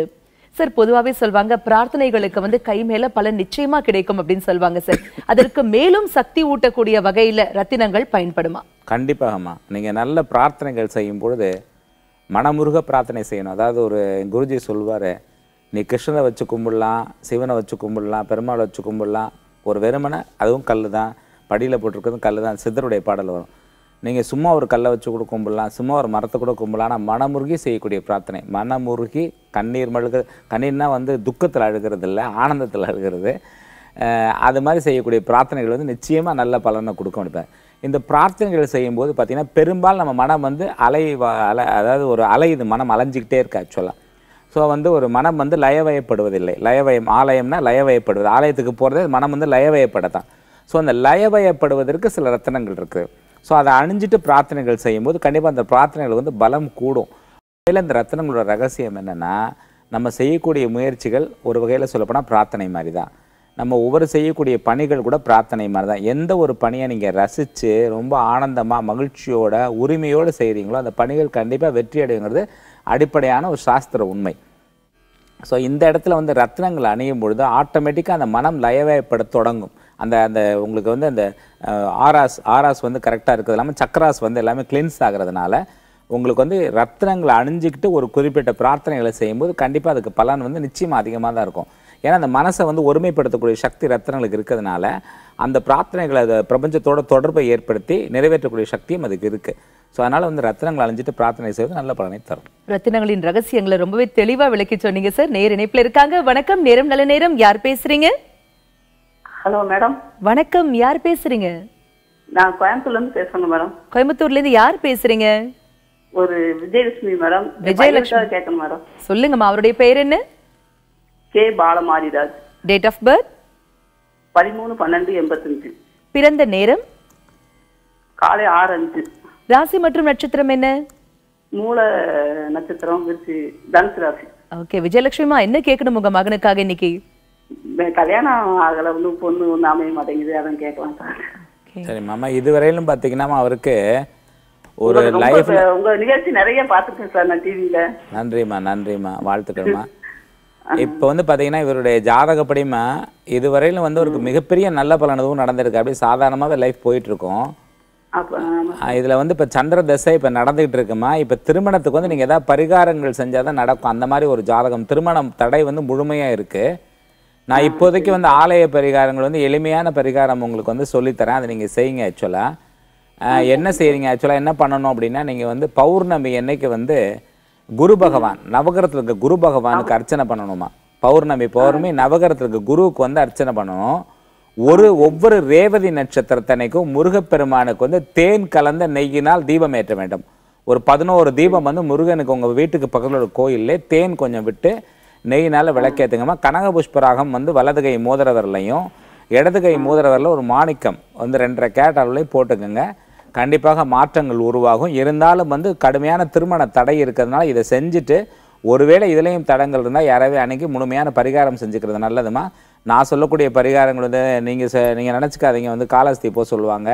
சார் பொதுவாகவே சொல்வாங்க பிரார்த்தனைகளுக்கு வந்து கை மேல பலன் நிச்சயமா கிடைக்கும் அப்படின்னு சொல்லுவாங்க சார் அதற்கு மேலும் சக்தி ஊட்டக்கூடிய வகையில ரத்தினங்கள் பயன்படுமா கண்டிப்பாகம்மா நீங்க நல்ல பிரார்த்தனைகள் செய்யும் பொழுது மனமுருக பிரார்த்தனை செய்யணும் அதாவது ஒரு குருஜி சொல்வாரு நீ கிருஷ்ணனை வச்சு கும்பிடலாம் சிவனை வச்சு கும்பிடலாம் பெருமாளை வச்சு கும்பிடலாம் ஒரு வெறுமனை அதுவும் கல் தான் படியில் போட்டிருக்கிறதும் கல் தான் சித்தருடைய பாடல் வரும் நீங்கள் சும்மா ஒரு கல்லை வச்சு கூட கும்பிடலாம் சும்மா ஒரு மரத்தை கூட கும்பிடலாம் ஆனால் மனமுருகி செய்யக்கூடிய பிரார்த்தனை மனமுருகி கண்ணீர் மழுக கண்ணீர்னால் வந்து துக்கத்தில் அழுகிறது இல்லை ஆனந்தத்தில் அழுகிறது அது மாதிரி செய்யக்கூடிய பிரார்த்தனைகள் வந்து நிச்சயமாக நல்ல பலனை கொடுக்க முடியாது இந்த பிரார்த்தனைகள் செய்யும்போது பார்த்திங்கன்னா பெரும்பாலும் நம்ம மனம் வந்து அலை அலை அதாவது ஒரு அலையுது மனம் அலைஞ்சிக்கிட்டே இருக்கு ஆக்சுவலாக ஸோ வந்து ஒரு மனம் வந்து லயவயப்படுவதில்லை லயவயம் ஆலயம்னா லயவயப்படுவது ஆலயத்துக்கு போகிறது மனம் வந்து லயவயப்படத்தான் ஸோ அந்த லயவயப்படுவதற்கு சில ரத்தனங்கள் இருக்குது ஸோ அதை அணிஞ்சிட்டு பிரார்த்தனைகள் செய்யும்போது கண்டிப்பாக அந்த பிரார்த்தனைகள் வந்து பலம் கூடும் வகையில் இந்த ரத்தனங்களோட ரகசியம் என்னென்னா நம்ம செய்யக்கூடிய முயற்சிகள் ஒரு வகையில் சொல்லப்போனால் பிரார்த்தனை மாதிரி தான் நம்ம ஒவ்வொரு செய்யக்கூடிய பணிகள் கூட பிரார்த்தனை மாதிரி தான் எந்த ஒரு பணியை நீங்கள் ரசித்து ரொம்ப ஆனந்தமாக மகிழ்ச்சியோட உரிமையோடு செய்கிறீங்களோ அந்த பணிகள் கண்டிப்பாக வெற்றி அடைங்கிறது அடிப்படையான ஒரு சாஸ்திர உண்மை ஸோ இந்த இடத்துல வந்து ரத்னங்கள் அணியும் பொழுது ஆட்டோமேட்டிக்காக அந்த மனம் லயவேற்பட தொடங்கும் அந்த அந்த உங்களுக்கு வந்து அந்த ஆராஸ் ஆராஸ் வந்து கரெக்டாக இருக்கிறது இல்லாமல் சக்கராஸ் வந்து எல்லாமே கிளென்ஸ் ஆகிறதுனால உங்களுக்கு வந்து ரத்னங்களை அணிஞ்சிக்கிட்டு ஒரு குறிப்பிட்ட பிரார்த்தனைகளை செய்யும்போது கண்டிப்பாக அதுக்கு பலன் வந்து நிச்சயமாக அதிகமாக தான் இருக்கும் ஏன்னா அந்த மனசை வந்து ஒருமைப்படுத்தக்கூடிய சக்தி ரத்தனங்களுக்கு இருக்கிறதுனால அந்த பிரார்த்தனைகளை அதை பிரபஞ்சத்தோட தொடர்பை ஏற்படுத்தி நிறைவேற்றக்கூடிய சக்தியும் அதுக்கு இருக்குது ஸோ அதனால் வந்து ரத்தனங்கள் அழிஞ்சிட்டு பிரார்த்தனை செய்வது நல்ல பலனை தரும் ரத்தினங்களின் ரகசியங்களை ரொம்பவே தெளிவாக விளக்கி சொன்னீங்க சார் நேர் இணைப்பில் இருக்காங்க வணக்கம் நேரம் நல்ல நேரம் யார் பேசுகிறீங்க ஹலோ மேடம் வணக்கம் யார் பேசுறீங்க நான் கோயம்புத்தூர்ல இருந்து பேசுறேன் மேடம் கோயம்புத்தூர்ல இருந்து யார் பேசுறீங்க ஒரு விஜயலட்சுமி மேடம் விஜயலட்சுமி கேட்கணும் மேடம் சொல்லுங்கம்மா அவருடைய பெயர் என்ன K Palamariraj date of birth பதிமூணு பன்னெண்டு எண்பத்தஞ்சு பிறந்த நேரம் காலை ஆறு அஞ்சு ராசி மற்றும் நட்சத்திரம் என்ன மூல நட்சத்திரம் தனுசு ராசி ஓகே விஜயலட்சுமிமா என்ன கேட்கணும் உங்க மகனுக்காக இன்னைக்கு கல்யாணம் ஆகலை வந்து பொண்ணு ஒன்று அமைய மாட்டேங்குது அதான் கேட்கலாம் சார் சரி மாமா இதுவரையிலும் பார்த்தீங்கன்னா அவருக்கு ஒரு லைஃப் உங்க நிகழ்ச்சி நிறைய பார்த்துருக்கேன் சார் நான் டிவியில நன்றிம்மா நன்றிம்மா வாழ்த்துக்கள்மா இப்போ வந்து பார்த்தீங்கன்னா இவருடைய ஜாதகப்படிமா இதுவரையிலும் வந்து ஒரு மிகப்பெரிய நல்ல பலன் நடந்திருக்கு அப்படி சாதாரணமாகவே லைஃப் போயிட்டு இருக்கோம் இதில் வந்து இப்போ சந்திர தசை இப்போ நடந்துகிட்டு இருக்குமா இப்போ திருமணத்துக்கு வந்து நீங்கள் ஏதாவது பரிகாரங்கள் செஞ்சால் தான் நடக்கும் அந்த மாதிரி ஒரு ஜாதகம் திருமணம் தடை வந்து முழுமையாக இருக்குது நான் இப்போதைக்கு வந்து ஆலய பரிகாரங்கள் வந்து எளிமையான பரிகாரம் உங்களுக்கு வந்து சொல்லித்தரேன் அதை நீங்கள் செய்யுங்க ஆக்சுவலாக என்ன செய்கிறீங்க ஆக்சுவலாக என்ன பண்ணணும் அப்படின்னா நீங்கள் வந்து பௌர்ணமி என்னைக்கு வந்து குரு பகவான் நவகரத்தில் இருக்க குரு பகவானுக்கு அர்ச்சனை பண்ணணுமா பௌர்ணமி பௌர்ணமி நவகரத்தில் இருக்க குருவுக்கு வந்து அர்ச்சனை பண்ணணும் ஒரு ஒவ்வொரு ரேவதி நட்சத்திரத்தனைக்கும் முருகப்பெருமானுக்கு வந்து தேன் கலந்த நெய்யினால் தீபம் ஏற்ற வேண்டும் ஒரு பதினோரு தீபம் வந்து முருகனுக்கு உங்கள் வீட்டுக்கு பக்கத்தில் ஒரு கோயிலே தேன் கொஞ்சம் விட்டு நெய்னால் விளக்கேற்றுங்கம்மா கனக புஷ்பராகம் வந்து வலது கை இடதுகை இடது கை ஒரு மாணிக்கம் வந்து ரெண்டரை கேட்டாலையும் அளவுலையும் போட்டுக்கோங்க கண்டிப்பாக மாற்றங்கள் உருவாகும் இருந்தாலும் வந்து கடுமையான திருமண தடை இருக்கிறதுனால இதை செஞ்சுட்டு ஒருவேளை இதுலேயும் தடங்கள் இருந்தால் யாராவது அன்றைக்கி முழுமையான பரிகாரம் செஞ்சுக்கிறது நல்லதுமா நான் சொல்லக்கூடிய பரிகாரங்கள் வந்து நீங்கள் ச நீங்கள் நினச்சிக்காதீங்க வந்து காலஸ்தி போ சொல்லுவாங்க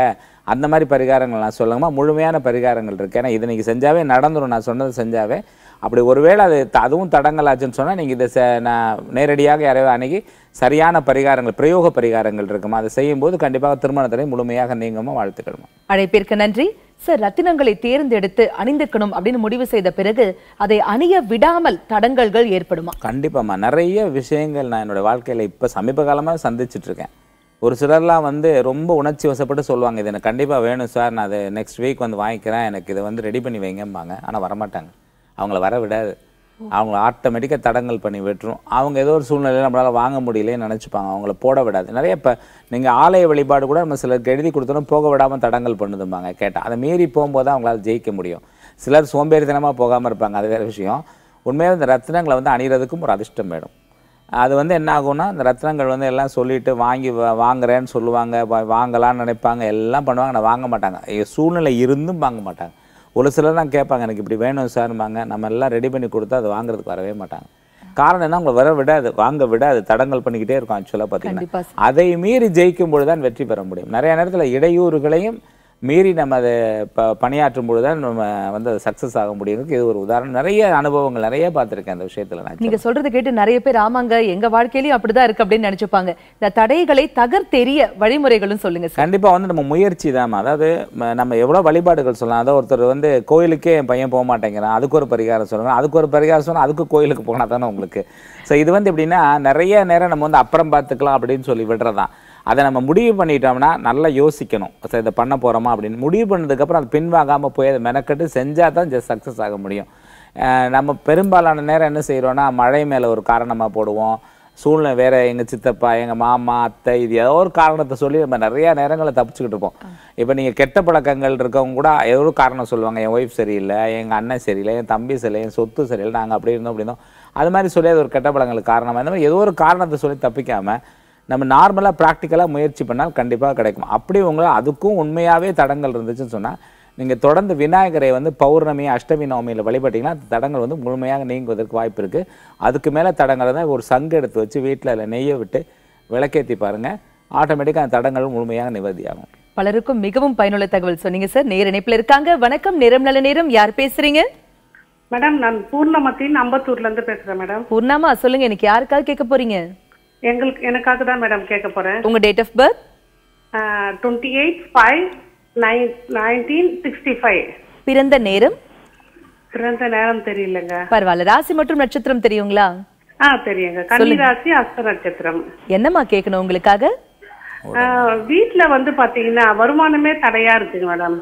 அந்த மாதிரி பரிகாரங்கள் நான் சொல்லுங்கம்மா முழுமையான பரிகாரங்கள் இருக்குது ஏன்னா இது நீங்கள் செஞ்சாவே நடந்துடும் நான் சொன்னதை செஞ்சாவே அப்படி ஒருவேளை அது அதுவும் தடங்கலாச்சுன்னு சொன்னால் நீங்கள் இதை நான் நேரடியாக யாரையோ அணுகி சரியான பரிகாரங்கள் பிரயோக பரிகாரங்கள் இருக்குமா அதை செய்யும்போது கண்டிப்பாக திருமணத்தினை முழுமையாக நீங்கமா வாழ்த்துக்கணுமா அழைப்பிற்கு நன்றி சார் ரத்தினங்களை தேர்ந்தெடுத்து அணிந்துக்கணும் அப்படின்னு முடிவு செய்த பிறகு அதை அணிய விடாமல் தடங்கல்கள் ஏற்படுமா கண்டிப்பாம்மா நிறைய விஷயங்கள் நான் என்னோட வாழ்க்கையில் இப்போ சமீப காலமாக சந்திச்சுட்டு இருக்கேன் ஒரு சிலர்லாம் வந்து ரொம்ப உணர்ச்சி வசப்பட்டு சொல்லுவாங்க இது எனக்கு கண்டிப்பாக வேணும் சார் நான் அதை நெக்ஸ்ட் வீக் வந்து வாங்கிக்கிறேன் எனக்கு இதை வந்து ரெடி பண்ணி வைங்கம்பாங்க ஆனால் வரமாட்டாங்க அவங்கள வர விடாது அவங்க ஆட்டோமேட்டிக்காக தடங்கள் பண்ணி விட்டுரும் அவங்க ஏதோ ஒரு சூழ்நிலையில் நம்மளால் வாங்க முடியலன்னு நினச்சிப்பாங்க அவங்கள போட விடாது நிறைய இப்போ நீங்கள் ஆலய வழிபாடு கூட நம்ம சிலருக்கு எழுதி கொடுத்தோம் போக விடாமல் தடங்கள் பண்ணுதும்பாங்க கேட்டால் அதை மீறி போகும்போது தான் அவங்களால் ஜெயிக்க முடியும் சிலர் சோம்பேறித்தனமாக போகாமல் இருப்பாங்க அது வேறு விஷயம் உண்மையாக இந்த ரத்னங்களை வந்து அணிகிறதுக்கும் ஒரு அதிர்ஷ்டம் வேணும் அது வந்து என்ன ஆகும்னா இந்த ரத்னங்கள் வந்து எல்லாம் சொல்லிவிட்டு வாங்கி வாங்குறேன்னு சொல்லுவாங்க வாங்கலான்னு நினைப்பாங்க எல்லாம் பண்ணுவாங்க ஆனால் வாங்க மாட்டாங்க சூழ்நிலை இருந்தும் வாங்க மாட்டாங்க ஒரு சிலர் தான் கேட்பாங்க எனக்கு இப்படி வேணும் சார்ம்பாங்க நம்ம எல்லாம் ரெடி பண்ணி கொடுத்தா அதை வாங்குறதுக்கு வரவே மாட்டாங்க காரணம் என்ன உங்களை வர விடாது வாங்க விடாது தடங்கள் பண்ணிக்கிட்டே இருக்கும் ஆக்சுவலாக பார்த்தீங்கன்னா அதை மீறி ஜெயிக்கும்போது தான் வெற்றி பெற முடியும் நிறைய நேரத்தில் இடையூறுகளையும் மீறி நம்ம அதை ப பணியாற்றும் பொழுது தான் நம்ம வந்து அதை சக்ஸஸ் ஆக முடியும் இது ஒரு உதாரணம் நிறைய அனுபவங்கள் நிறைய பார்த்துருக்கேன் அந்த விஷயத்தில் நான் நீங்கள் சொல்கிறது கேட்டு நிறைய பேர் ஆமாங்க எங்கள் வாழ்க்கையிலையும் அப்படி தான் இருக்குது அப்படின்னு நினச்சிப்பாங்க இந்த தடைகளை தகர்த்தெரிய வழிமுறைகளும் சொல்லுங்கள் கண்டிப்பாக வந்து நம்ம முயற்சி தான் அதாவது நம்ம எவ்வளோ வழிபாடுகள் சொல்லலாம் அதாவது ஒருத்தர் வந்து கோயிலுக்கே என் பையன் போக மாட்டேங்கிறான் அதுக்கு ஒரு பரிகாரம் சொல்லணும் அதுக்கு ஒரு பரிகாரம் சொன்னால் அதுக்கு கோயிலுக்கு போனால் தானே உங்களுக்கு ஸோ இது வந்து எப்படின்னா நிறைய நேரம் நம்ம வந்து அப்புறம் பார்த்துக்கலாம் அப்படின்னு சொல்லி விடுறதான் அதை நம்ம முடிவு பண்ணிட்டோம்னா நல்லா யோசிக்கணும் சரி இதை பண்ண போகிறோமா அப்படின்னு முடிவு பண்ணதுக்கப்புறம் அது பின்வாங்காமல் போய் அதை மெனக்கட்டு செஞ்சால் தான் ஜஸ்ட் சக்ஸஸ் ஆக முடியும் நம்ம பெரும்பாலான நேரம் என்ன செய்கிறோன்னா மழை மேலே ஒரு காரணமாக போடுவோம் சூழ்நிலை வேறு எங்கள் சித்தப்பா எங்கள் மாமா அத்தை இது ஏதோ ஒரு காரணத்தை சொல்லி நம்ம நிறையா நேரங்களை தப்பிச்சுக்கிட்டு இருப்போம் இப்போ நீங்கள் கெட்ட பழக்கங்கள் இருக்கவங்க கூட ஏதோ ஒரு காரணம் சொல்லுவாங்க என் ஒய்ஃப் சரியில்லை எங்கள் அண்ணன் சரியில்லை என் தம்பி சரியில்லை என் சொத்து சரியில்லை நாங்கள் அப்படி இருந்தோம் அப்படி இருந்தோம் அது மாதிரி சொல்லி அது ஒரு கெட்ட பழங்களுக்கு காரணமாக இருந்தால் ஏதோ ஒரு காரணத்தை சொல்லி தப்பிக்காமல் நம்ம நார்மலாக ப்ராக்டிக்கலாக முயற்சி பண்ணால் கண்டிப்பாக கிடைக்கும் அப்படி உங்களை அதுக்கும் உண்மையாகவே தடங்கள் இருந்துச்சுன்னு சொன்னால் நீங்கள் தொடர்ந்து விநாயகரை வந்து பௌர்ணமி அஷ்டமி நவமியில் வழிபட்டிங்கன்னா அந்த தடங்கள் வந்து முழுமையாக நீங்குவதற்கு வாய்ப்பு இருக்குது அதுக்கு மேலே தடங்களை தான் ஒரு சங்கு எடுத்து வச்சு வீட்டில் அதில் நெய்யை விட்டு விளக்கேற்றி பாருங்கள் ஆட்டோமேட்டிக்காக அந்த தடங்கள் முழுமையாக நிவர்த்தியாகும் பலருக்கும் மிகவும் பயனுள்ள தகவல் சொன்னீங்க சார் நேர் இணைப்பில் இருக்காங்க வணக்கம் நேரம் நல்ல நேரம் யார் பேசுறீங்க மேடம் நான் பூர்ணமத்தின் அம்பத்தூர்ல இருந்து பேசுறேன் மேடம் பூர்ணாமா சொல்லுங்க எனக்கு யாருக்காக கேட்க போறீங்க எங்களுக்கு எனக்காக தான் மேடம் கேட்க போறேன் உங்க date of birth twenty eight five nine nineteen sixty five பிறந்த நேரம் பிறந்த நேரம் தெரியலங்க பரவாயில்ல ராசி மற்றும் நட்சத்திரம் தெரியுங்களா ஆ தெரியுங்க கன்னிராசி அஸ்த நட்சத்திரம் என்னம்மா கேட்கணும் உங்களுக்காக வீட்ல வந்து பாத்தீங்கன்னா வருமானமே தடையா இருக்குங்க மேடம்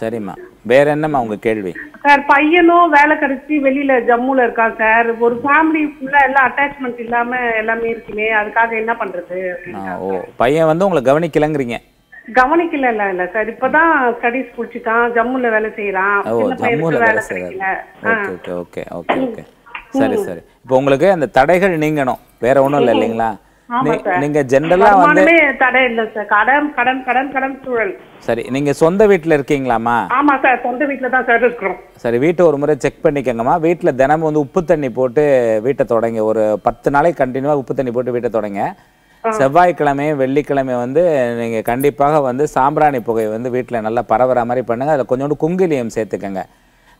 சரிம்மா வேற என்னம்மா உங்க கேள்வி சார் பையனும் வேலை கிடைச்சி வெளியில ஜம்முல இருக்கான் சார் ஒரு ஃபேமிலி ஃபுல்லா எல்லாம் அட்டாச்மெண்ட் இல்லாம எல்லாமே இருக்குமே அதுக்காக என்ன பண்றது ஓ பையன் வந்து உங்களை கவனிக்கலங்கிறீங்க கவனிக்கல இல்ல இல்ல சார் இப்பதான் ஸ்டடிஸ் குடிச்சுட்டான் ஜம்முல வேலை செய்யறான் ஜம்முல வேலை செய்யல ஓகே ஓகே ஓகே ஓகே சரி சரி இப்போ உங்களுக்கு அந்த தடைகள் நீங்கணும் வேற ஒண்ணும் இல்ல இல்லைங்களா நீங்க ஜெனரலா வந்து தடை இல்ல சார் கடன் கடன் கடன் கடன் சூழல் சரி நீங்க சொந்த வீட்ல இருக்கீங்களாமா ஆமா சார் சொந்த வீட்ல தான் சார் இருக்கிறோம் சரி வீட்டை ஒரு முறை செக் பண்ணிக்கங்கம்மா வீட்ல தினமும் வந்து உப்பு தண்ணி போட்டு வீட்டை தொடங்க ஒரு பத்து நாளைக்கு கண்டினியூவா உப்பு தண்ணி போட்டு வீட்டை தொடங்க செவ்வாய்க்கிழமையும் வெள்ளிக்கிழமையும் வந்து நீங்க கண்டிப்பாக வந்து சாம்பிராணி புகை வந்து வீட்டுல நல்லா பரவற மாதிரி பண்ணுங்க அதில் கொஞ்சோண்டு குங்கிலியம் சேர்த்துக்கங்க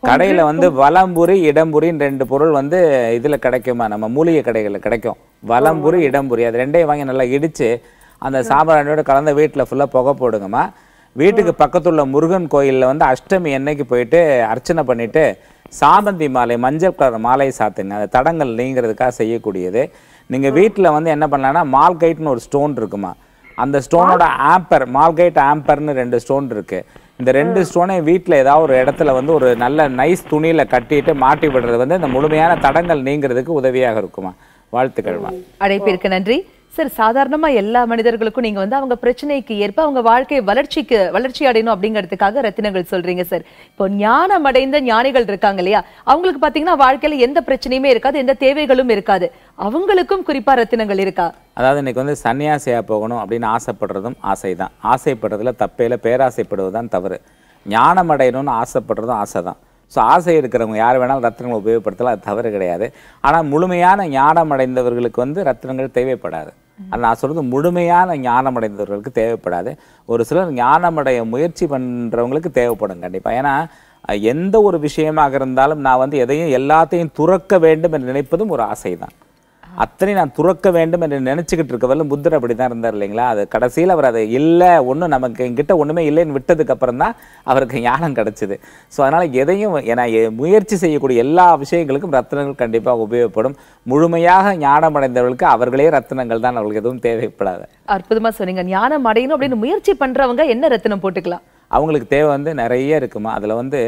கடையில் வந்து வலம்புரி இடம்புரின்னு ரெண்டு பொருள் வந்து இதில் கிடைக்குமா நம்ம மூலிகை கடைகளில் கிடைக்கும் வலம்புரி இடம்புரி அது ரெண்டையும் வாங்கி நல்லா இடித்து அந்த சாம்பிராணியோட கலந்த வீட்டில் ஃபுல்லாக புகை போடுங்கம்மா வீட்டுக்கு உள்ள முருகன் கோயிலில் வந்து அஷ்டமி என்னைக்கு போயிட்டு அர்ச்சனை பண்ணிவிட்டு சாமந்தி மாலை மஞ்சள் கலர் மாலை சாத்துங்க அந்த தடங்கள் நீங்கிறதுக்காக செய்யக்கூடியது நீங்கள் வீட்டில் வந்து என்ன பண்ணலான்னா மால்கைட்னு ஒரு ஸ்டோன் இருக்குமா அந்த ஸ்டோனோட ஆம்பர் மால்கைட் ஆம்பர்னு ரெண்டு ஸ்டோன் இருக்குது இந்த ரெண்டு ஸ்டோனை வீட்டில் ஏதாவது ஒரு இடத்துல வந்து ஒரு நல்ல நைஸ் துணியில் கட்டிட்டு மாட்டி விடுறது வந்து இந்த முழுமையான தடங்கள் நீங்கிறதுக்கு உதவியாக இருக்குமா வாழ்த்துக்கள் அழைப்பிற்கு நன்றி சார் சாதாரணமாக எல்லா மனிதர்களுக்கும் நீங்கள் வந்து அவங்க பிரச்சனைக்கு ஏற்ப அவங்க வாழ்க்கை வளர்ச்சிக்கு வளர்ச்சி அடையணும் அப்படிங்கிறதுக்காக ரத்தினங்கள் சொல்கிறீங்க சார் இப்போ ஞானம் அடைந்த ஞானிகள் இருக்காங்க இல்லையா அவங்களுக்கு பார்த்தீங்கன்னா வாழ்க்கையில் எந்த பிரச்சனையுமே இருக்காது எந்த தேவைகளும் இருக்காது அவங்களுக்கும் குறிப்பாக ரத்தினங்கள் இருக்கா அதாவது இன்றைக்கி வந்து சன்னியாசியாக போகணும் அப்படின்னு ஆசைப்படுறதும் ஆசை தான் ஆசைப்படுறதுல தப்பையில் பேராசைப்படுவது தான் தவறு ஞானம் அடையணும்னு ஆசைப்படுறதும் ஆசை தான் ஸோ ஆசை இருக்கிறவங்க யார் வேணாலும் ரத்தனங்களை உபயோகப்படுத்தலாம் அது தவறு கிடையாது ஆனால் முழுமையான ஞானம் அடைந்தவர்களுக்கு வந்து ரத்தனங்கள் தேவைப்படாது நான் சொல்கிறது முழுமையான ஞானம் அடைந்தவர்களுக்கு தேவைப்படாது ஒரு சிலர் ஞானமடைய முயற்சி பண்ணுறவங்களுக்கு தேவைப்படும் கண்டிப்பாக ஏன்னா எந்த ஒரு விஷயமாக இருந்தாலும் நான் வந்து எதையும் எல்லாத்தையும் துறக்க வேண்டும் என்று நினைப்பதும் ஒரு ஆசை தான் அத்தனை நான் துறக்க வேண்டும் என்று இருக்க இருக்கவரில் புத்தர் அப்படி தான் இருந்தார் இல்லைங்களா அது கடைசியில் அவர் அதை இல்லை ஒன்றும் நமக்கு எங்கிட்ட ஒன்றுமே இல்லைன்னு விட்டதுக்கப்புறம் தான் அவருக்கு ஞானம் கிடச்சிது ஸோ அதனால் எதையும் ஏன்னா முயற்சி செய்யக்கூடிய எல்லா விஷயங்களுக்கும் ரத்தனங்கள் கண்டிப்பாக உபயோகப்படும் முழுமையாக ஞானம் அடைந்தவர்களுக்கு அவர்களே ரத்தனங்கள் தான் அவர்களுக்கு எதுவும் தேவைப்படாது அற்புதமாக சொன்னீங்க ஞானம் அடையணும் அப்படின்னு முயற்சி பண்ணுறவங்க என்ன ரத்தனம் போட்டுக்கலாம் அவங்களுக்கு தேவை வந்து நிறைய இருக்குமா அதில் வந்து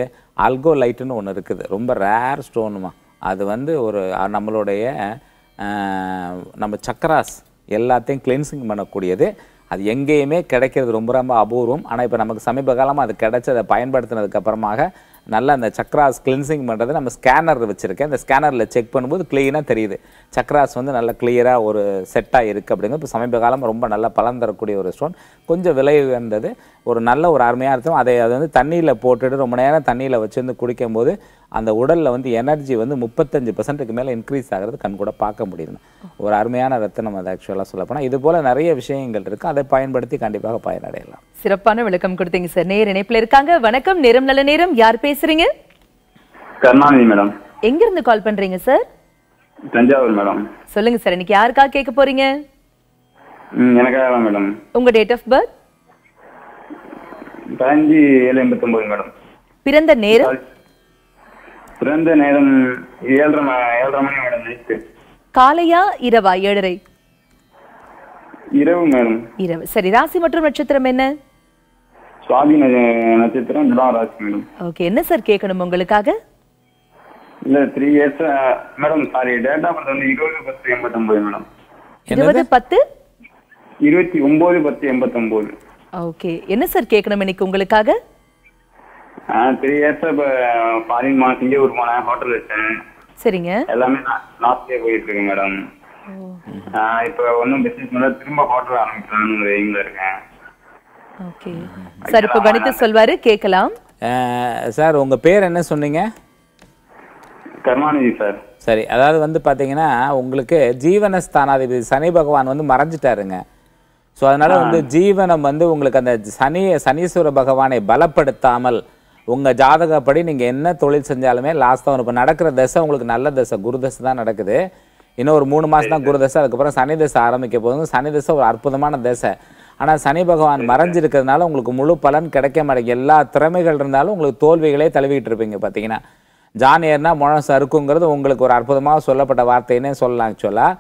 லைட்டுன்னு ஒன்று இருக்குது ரொம்ப ரேர் ஸ்டோனுமா அது வந்து ஒரு நம்மளுடைய நம்ம சக்கராஸ் எல்லாத்தையும் கிளென்சிங் பண்ணக்கூடியது அது எங்கேயுமே கிடைக்கிறது ரொம்ப ரொம்ப அபூர்வம் ஆனால் இப்போ நமக்கு சமீப காலமாக அது கிடச்சி அதை பயன்படுத்தினதுக்கப்புறமாக நல்லா அந்த சக்ராஸ் கிளென்சிங் பண்ணுறது நம்ம ஸ்கேனர் வச்சுருக்கேன் அந்த ஸ்கேனரில் செக் பண்ணும்போது க்ளீனாக தெரியுது சக்ராஸ் வந்து நல்லா கிளியராக ஒரு செட்டாக இருக்குது அப்படிங்கிறது இப்போ சமீப காலம் ரொம்ப நல்லா பலன் தரக்கூடிய ஒரு ஸ்டோன் கொஞ்சம் விலை உயர்ந்தது ஒரு நல்ல ஒரு அருமையாக இருக்கும் அதை அது வந்து தண்ணியில் போட்டுட்டு ரொம்ப நேரம் தண்ணியில் வச்சுருந்து குடிக்கும்போது அந்த உடலில் வந்து எனர்ஜி வந்து முப்பத்தஞ்சு பர்சன்ட்டுக்கு மேலே இன்க்ரீஸ் ஆகிறது கண் கூட பார்க்க முடியுது ஒரு அருமையான ரத்தனம் அது ஆக்சுவலாக சொல்லப்போனால் இது போல் நிறைய விஷயங்கள் இருக்குது அதை பயன்படுத்தி கண்டிப்பாக பயனடையலாம் சிறப்பான விளக்கம் கொடுத்தீங்க சார் நேர் இணைப்பில் இருக்காங்க வணக்கம் நேரம் நல்ல நேரம் யார் பேசுறீங்க கருணாநிதி மேடம் எங்கிருந்து கால் பண்றீங்க சார் தஞ்சாவூர் மேடம் சொல்லுங்க சார் இன்னைக்கு யாருக்காக கேட்க போறீங்க எனக்காக மேடம் உங்க டேட் ஆஃப் பர்த் பதினஞ்சு ஏழு எண்பத்தி ஒன்பது மேடம் பிறந்த நேரம் பிறந்த நேரம் ஏழரை மணி மேடம் காலையா இரவா ஏழரை இரவு மேடம் இரவு சரி ராசி மற்றும் நட்சத்திரம் என்ன சுவாதி நட்சத்திரம் ராசி மேடம் ஓகே என்ன சார் கேட்கணும் உங்களுக்காக இல்ல three years madam sorry date of birth வந்து இருபது பத்து ஒன்பது மேடம் இருபது பத்து இருபத்தி ஒன்பது பத்து ஒன்பது ஓகே என்ன சார் கேட்கணும் இன்னைக்கு உங்களுக்காக த்ரீ இயர்ஸ் இப்போ சிங்கப்பூர் போனேன் ஹோட்டல் வச்சேன் சரிங்க எல்லாமே லாஸ்ட் இயர் போயிட்டு இருக்கு மேடம் இப்போ ஒன்றும் பிசினஸ் பண்ணல திரும்ப ஹோட்டல் ஆரம்பிக்கலாம்னு ஒரு எய்ம்ல இருக்கேன் ஓகே சார் இப்போ கணித சொல்வாரு கேட்கலாம் சார் உங்க பேர் என்ன சொன்னீங்க கர்மாநிதி சார் சரி அதாவது வந்து பார்த்தீங்கன்னா உங்களுக்கு ஜீவன ஸ்தானாதிபதி சனி பகவான் வந்து மறைஞ்சிட்டாருங்க ஸோ அதனால் வந்து ஜீவனம் வந்து உங்களுக்கு அந்த சனி சனீஸ்வர பகவானை பலப்படுத்தாமல் உங்கள் ஜாதகப்படி நீங்கள் என்ன தொழில் செஞ்சாலுமே லாஸ் தான் இப்போ நடக்கிற தசை உங்களுக்கு நல்ல தசை குரு தசை தான் நடக்குது இன்னும் ஒரு மூணு மாதம் தான் குரு தசை அதுக்கப்புறம் சனி தசை ஆரம்பிக்க போதும் சனி தசை ஒரு அற்புதமான தசை ஆனால் சனி பகவான் மறைஞ்சிருக்கிறதுனால உங்களுக்கு முழு பலன் கிடைக்க மாட்டேங்க எல்லா திறமைகள் இருந்தாலும் உங்களுக்கு தோல்விகளே தழுவிக்கிட்டு இருப்பீங்க பார்த்தீங்கன்னா ஜானியர்னா முழம் சறுக்குங்கிறது உங்களுக்கு ஒரு அற்புதமாக சொல்லப்பட்ட வார்த்தைன்னே சொல்லலாம் ஆக்சுவலாக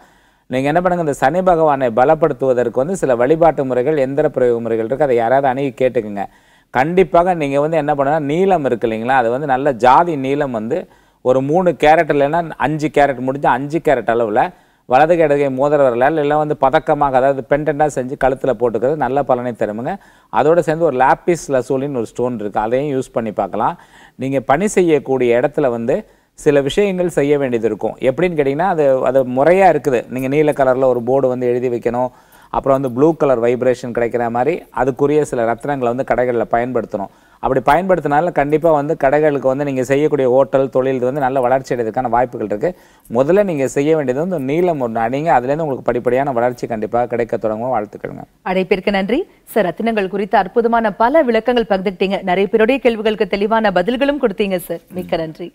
நீங்கள் என்ன பண்ணுங்கள் இந்த சனி பகவானை பலப்படுத்துவதற்கு வந்து சில வழிபாட்டு முறைகள் எந்திர பிரயோக முறைகள் இருக்குது அதை யாராவது அணுகி கேட்டுக்குங்க கண்டிப்பாக நீங்கள் வந்து என்ன பண்ணுன்னா நீளம் இருக்கு இல்லைங்களா அது வந்து நல்ல ஜாதி நீளம் வந்து ஒரு மூணு கேரட் இல்லைன்னா அஞ்சு கேரட் முடிஞ்சு அஞ்சு கேரட் அளவில் வலது கிடக்கை மோதிர வரலால் இல்லை வந்து பதக்கமாக அதாவது பெண்டெண்டாக செஞ்சு கழுத்தில் போட்டுக்கிறது நல்ல பலனை தருமுங்க அதோடு சேர்ந்து ஒரு லாப்பிஸ் லசூலின்னு ஒரு ஸ்டோன் இருக்குது அதையும் யூஸ் பண்ணி பார்க்கலாம் நீங்கள் பணி செய்யக்கூடிய இடத்துல வந்து சில விஷயங்கள் செய்ய வேண்டியது இருக்கும் எப்படின்னு கேட்டிங்கன்னா அது அது முறையாக இருக்குது நீங்கள் நீல கலரில் ஒரு போர்டு வந்து எழுதி வைக்கணும் அப்புறம் வந்து ப்ளூ கலர் வைப்ரேஷன் கிடைக்கிற மாதிரி அதுக்குரிய சில ரத்னங்களை வந்து கடைகளில் பயன்படுத்தணும் அப்படி பயன்படுத்தினால கண்டிப்பாக வந்து கடைகளுக்கு வந்து நீங்கள் செய்யக்கூடிய ஹோட்டல் தொழில் வந்து நல்ல வளர்ச்சி அடைவதற்கான வாய்ப்புகள் இருக்குது முதல்ல நீங்கள் செய்ய வேண்டியது வந்து நீளம் ஒன்று அணிங்க அதுலேருந்து உங்களுக்கு படிப்படியான வளர்ச்சி கண்டிப்பாக கிடைக்க தொடங்கும் வாழ்த்துக்கிடுங்க அழைப்பிற்கு நன்றி சார் ரத்தினங்கள் குறித்த அற்புதமான பல விளக்கங்கள் பகிர்ந்துக்கிட்டீங்க நிறைய பேருடைய கேள்விகளுக்கு தெளிவான பதில்களும் கொடுத்தீங்க சார் மிக்க நன்றி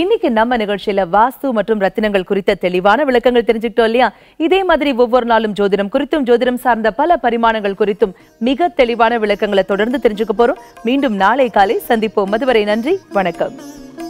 இன்னைக்கு நம்ம நிகழ்ச்சியில வாஸ்து மற்றும் ரத்தினங்கள் குறித்த தெளிவான விளக்கங்கள் தெரிஞ்சுக்கிட்டோம் இல்லையா இதே மாதிரி ஒவ்வொரு நாளும் ஜோதிடம் குறித்தும் ஜோதிடம் சார்ந்த பல பரிமாணங்கள் குறித்தும் மிக தெளிவான விளக்கங்களை தொடர்ந்து தெரிஞ்சுக்க போறோம் மீண்டும் நாளை காலை சந்திப்போம் அதுவரை நன்றி வணக்கம்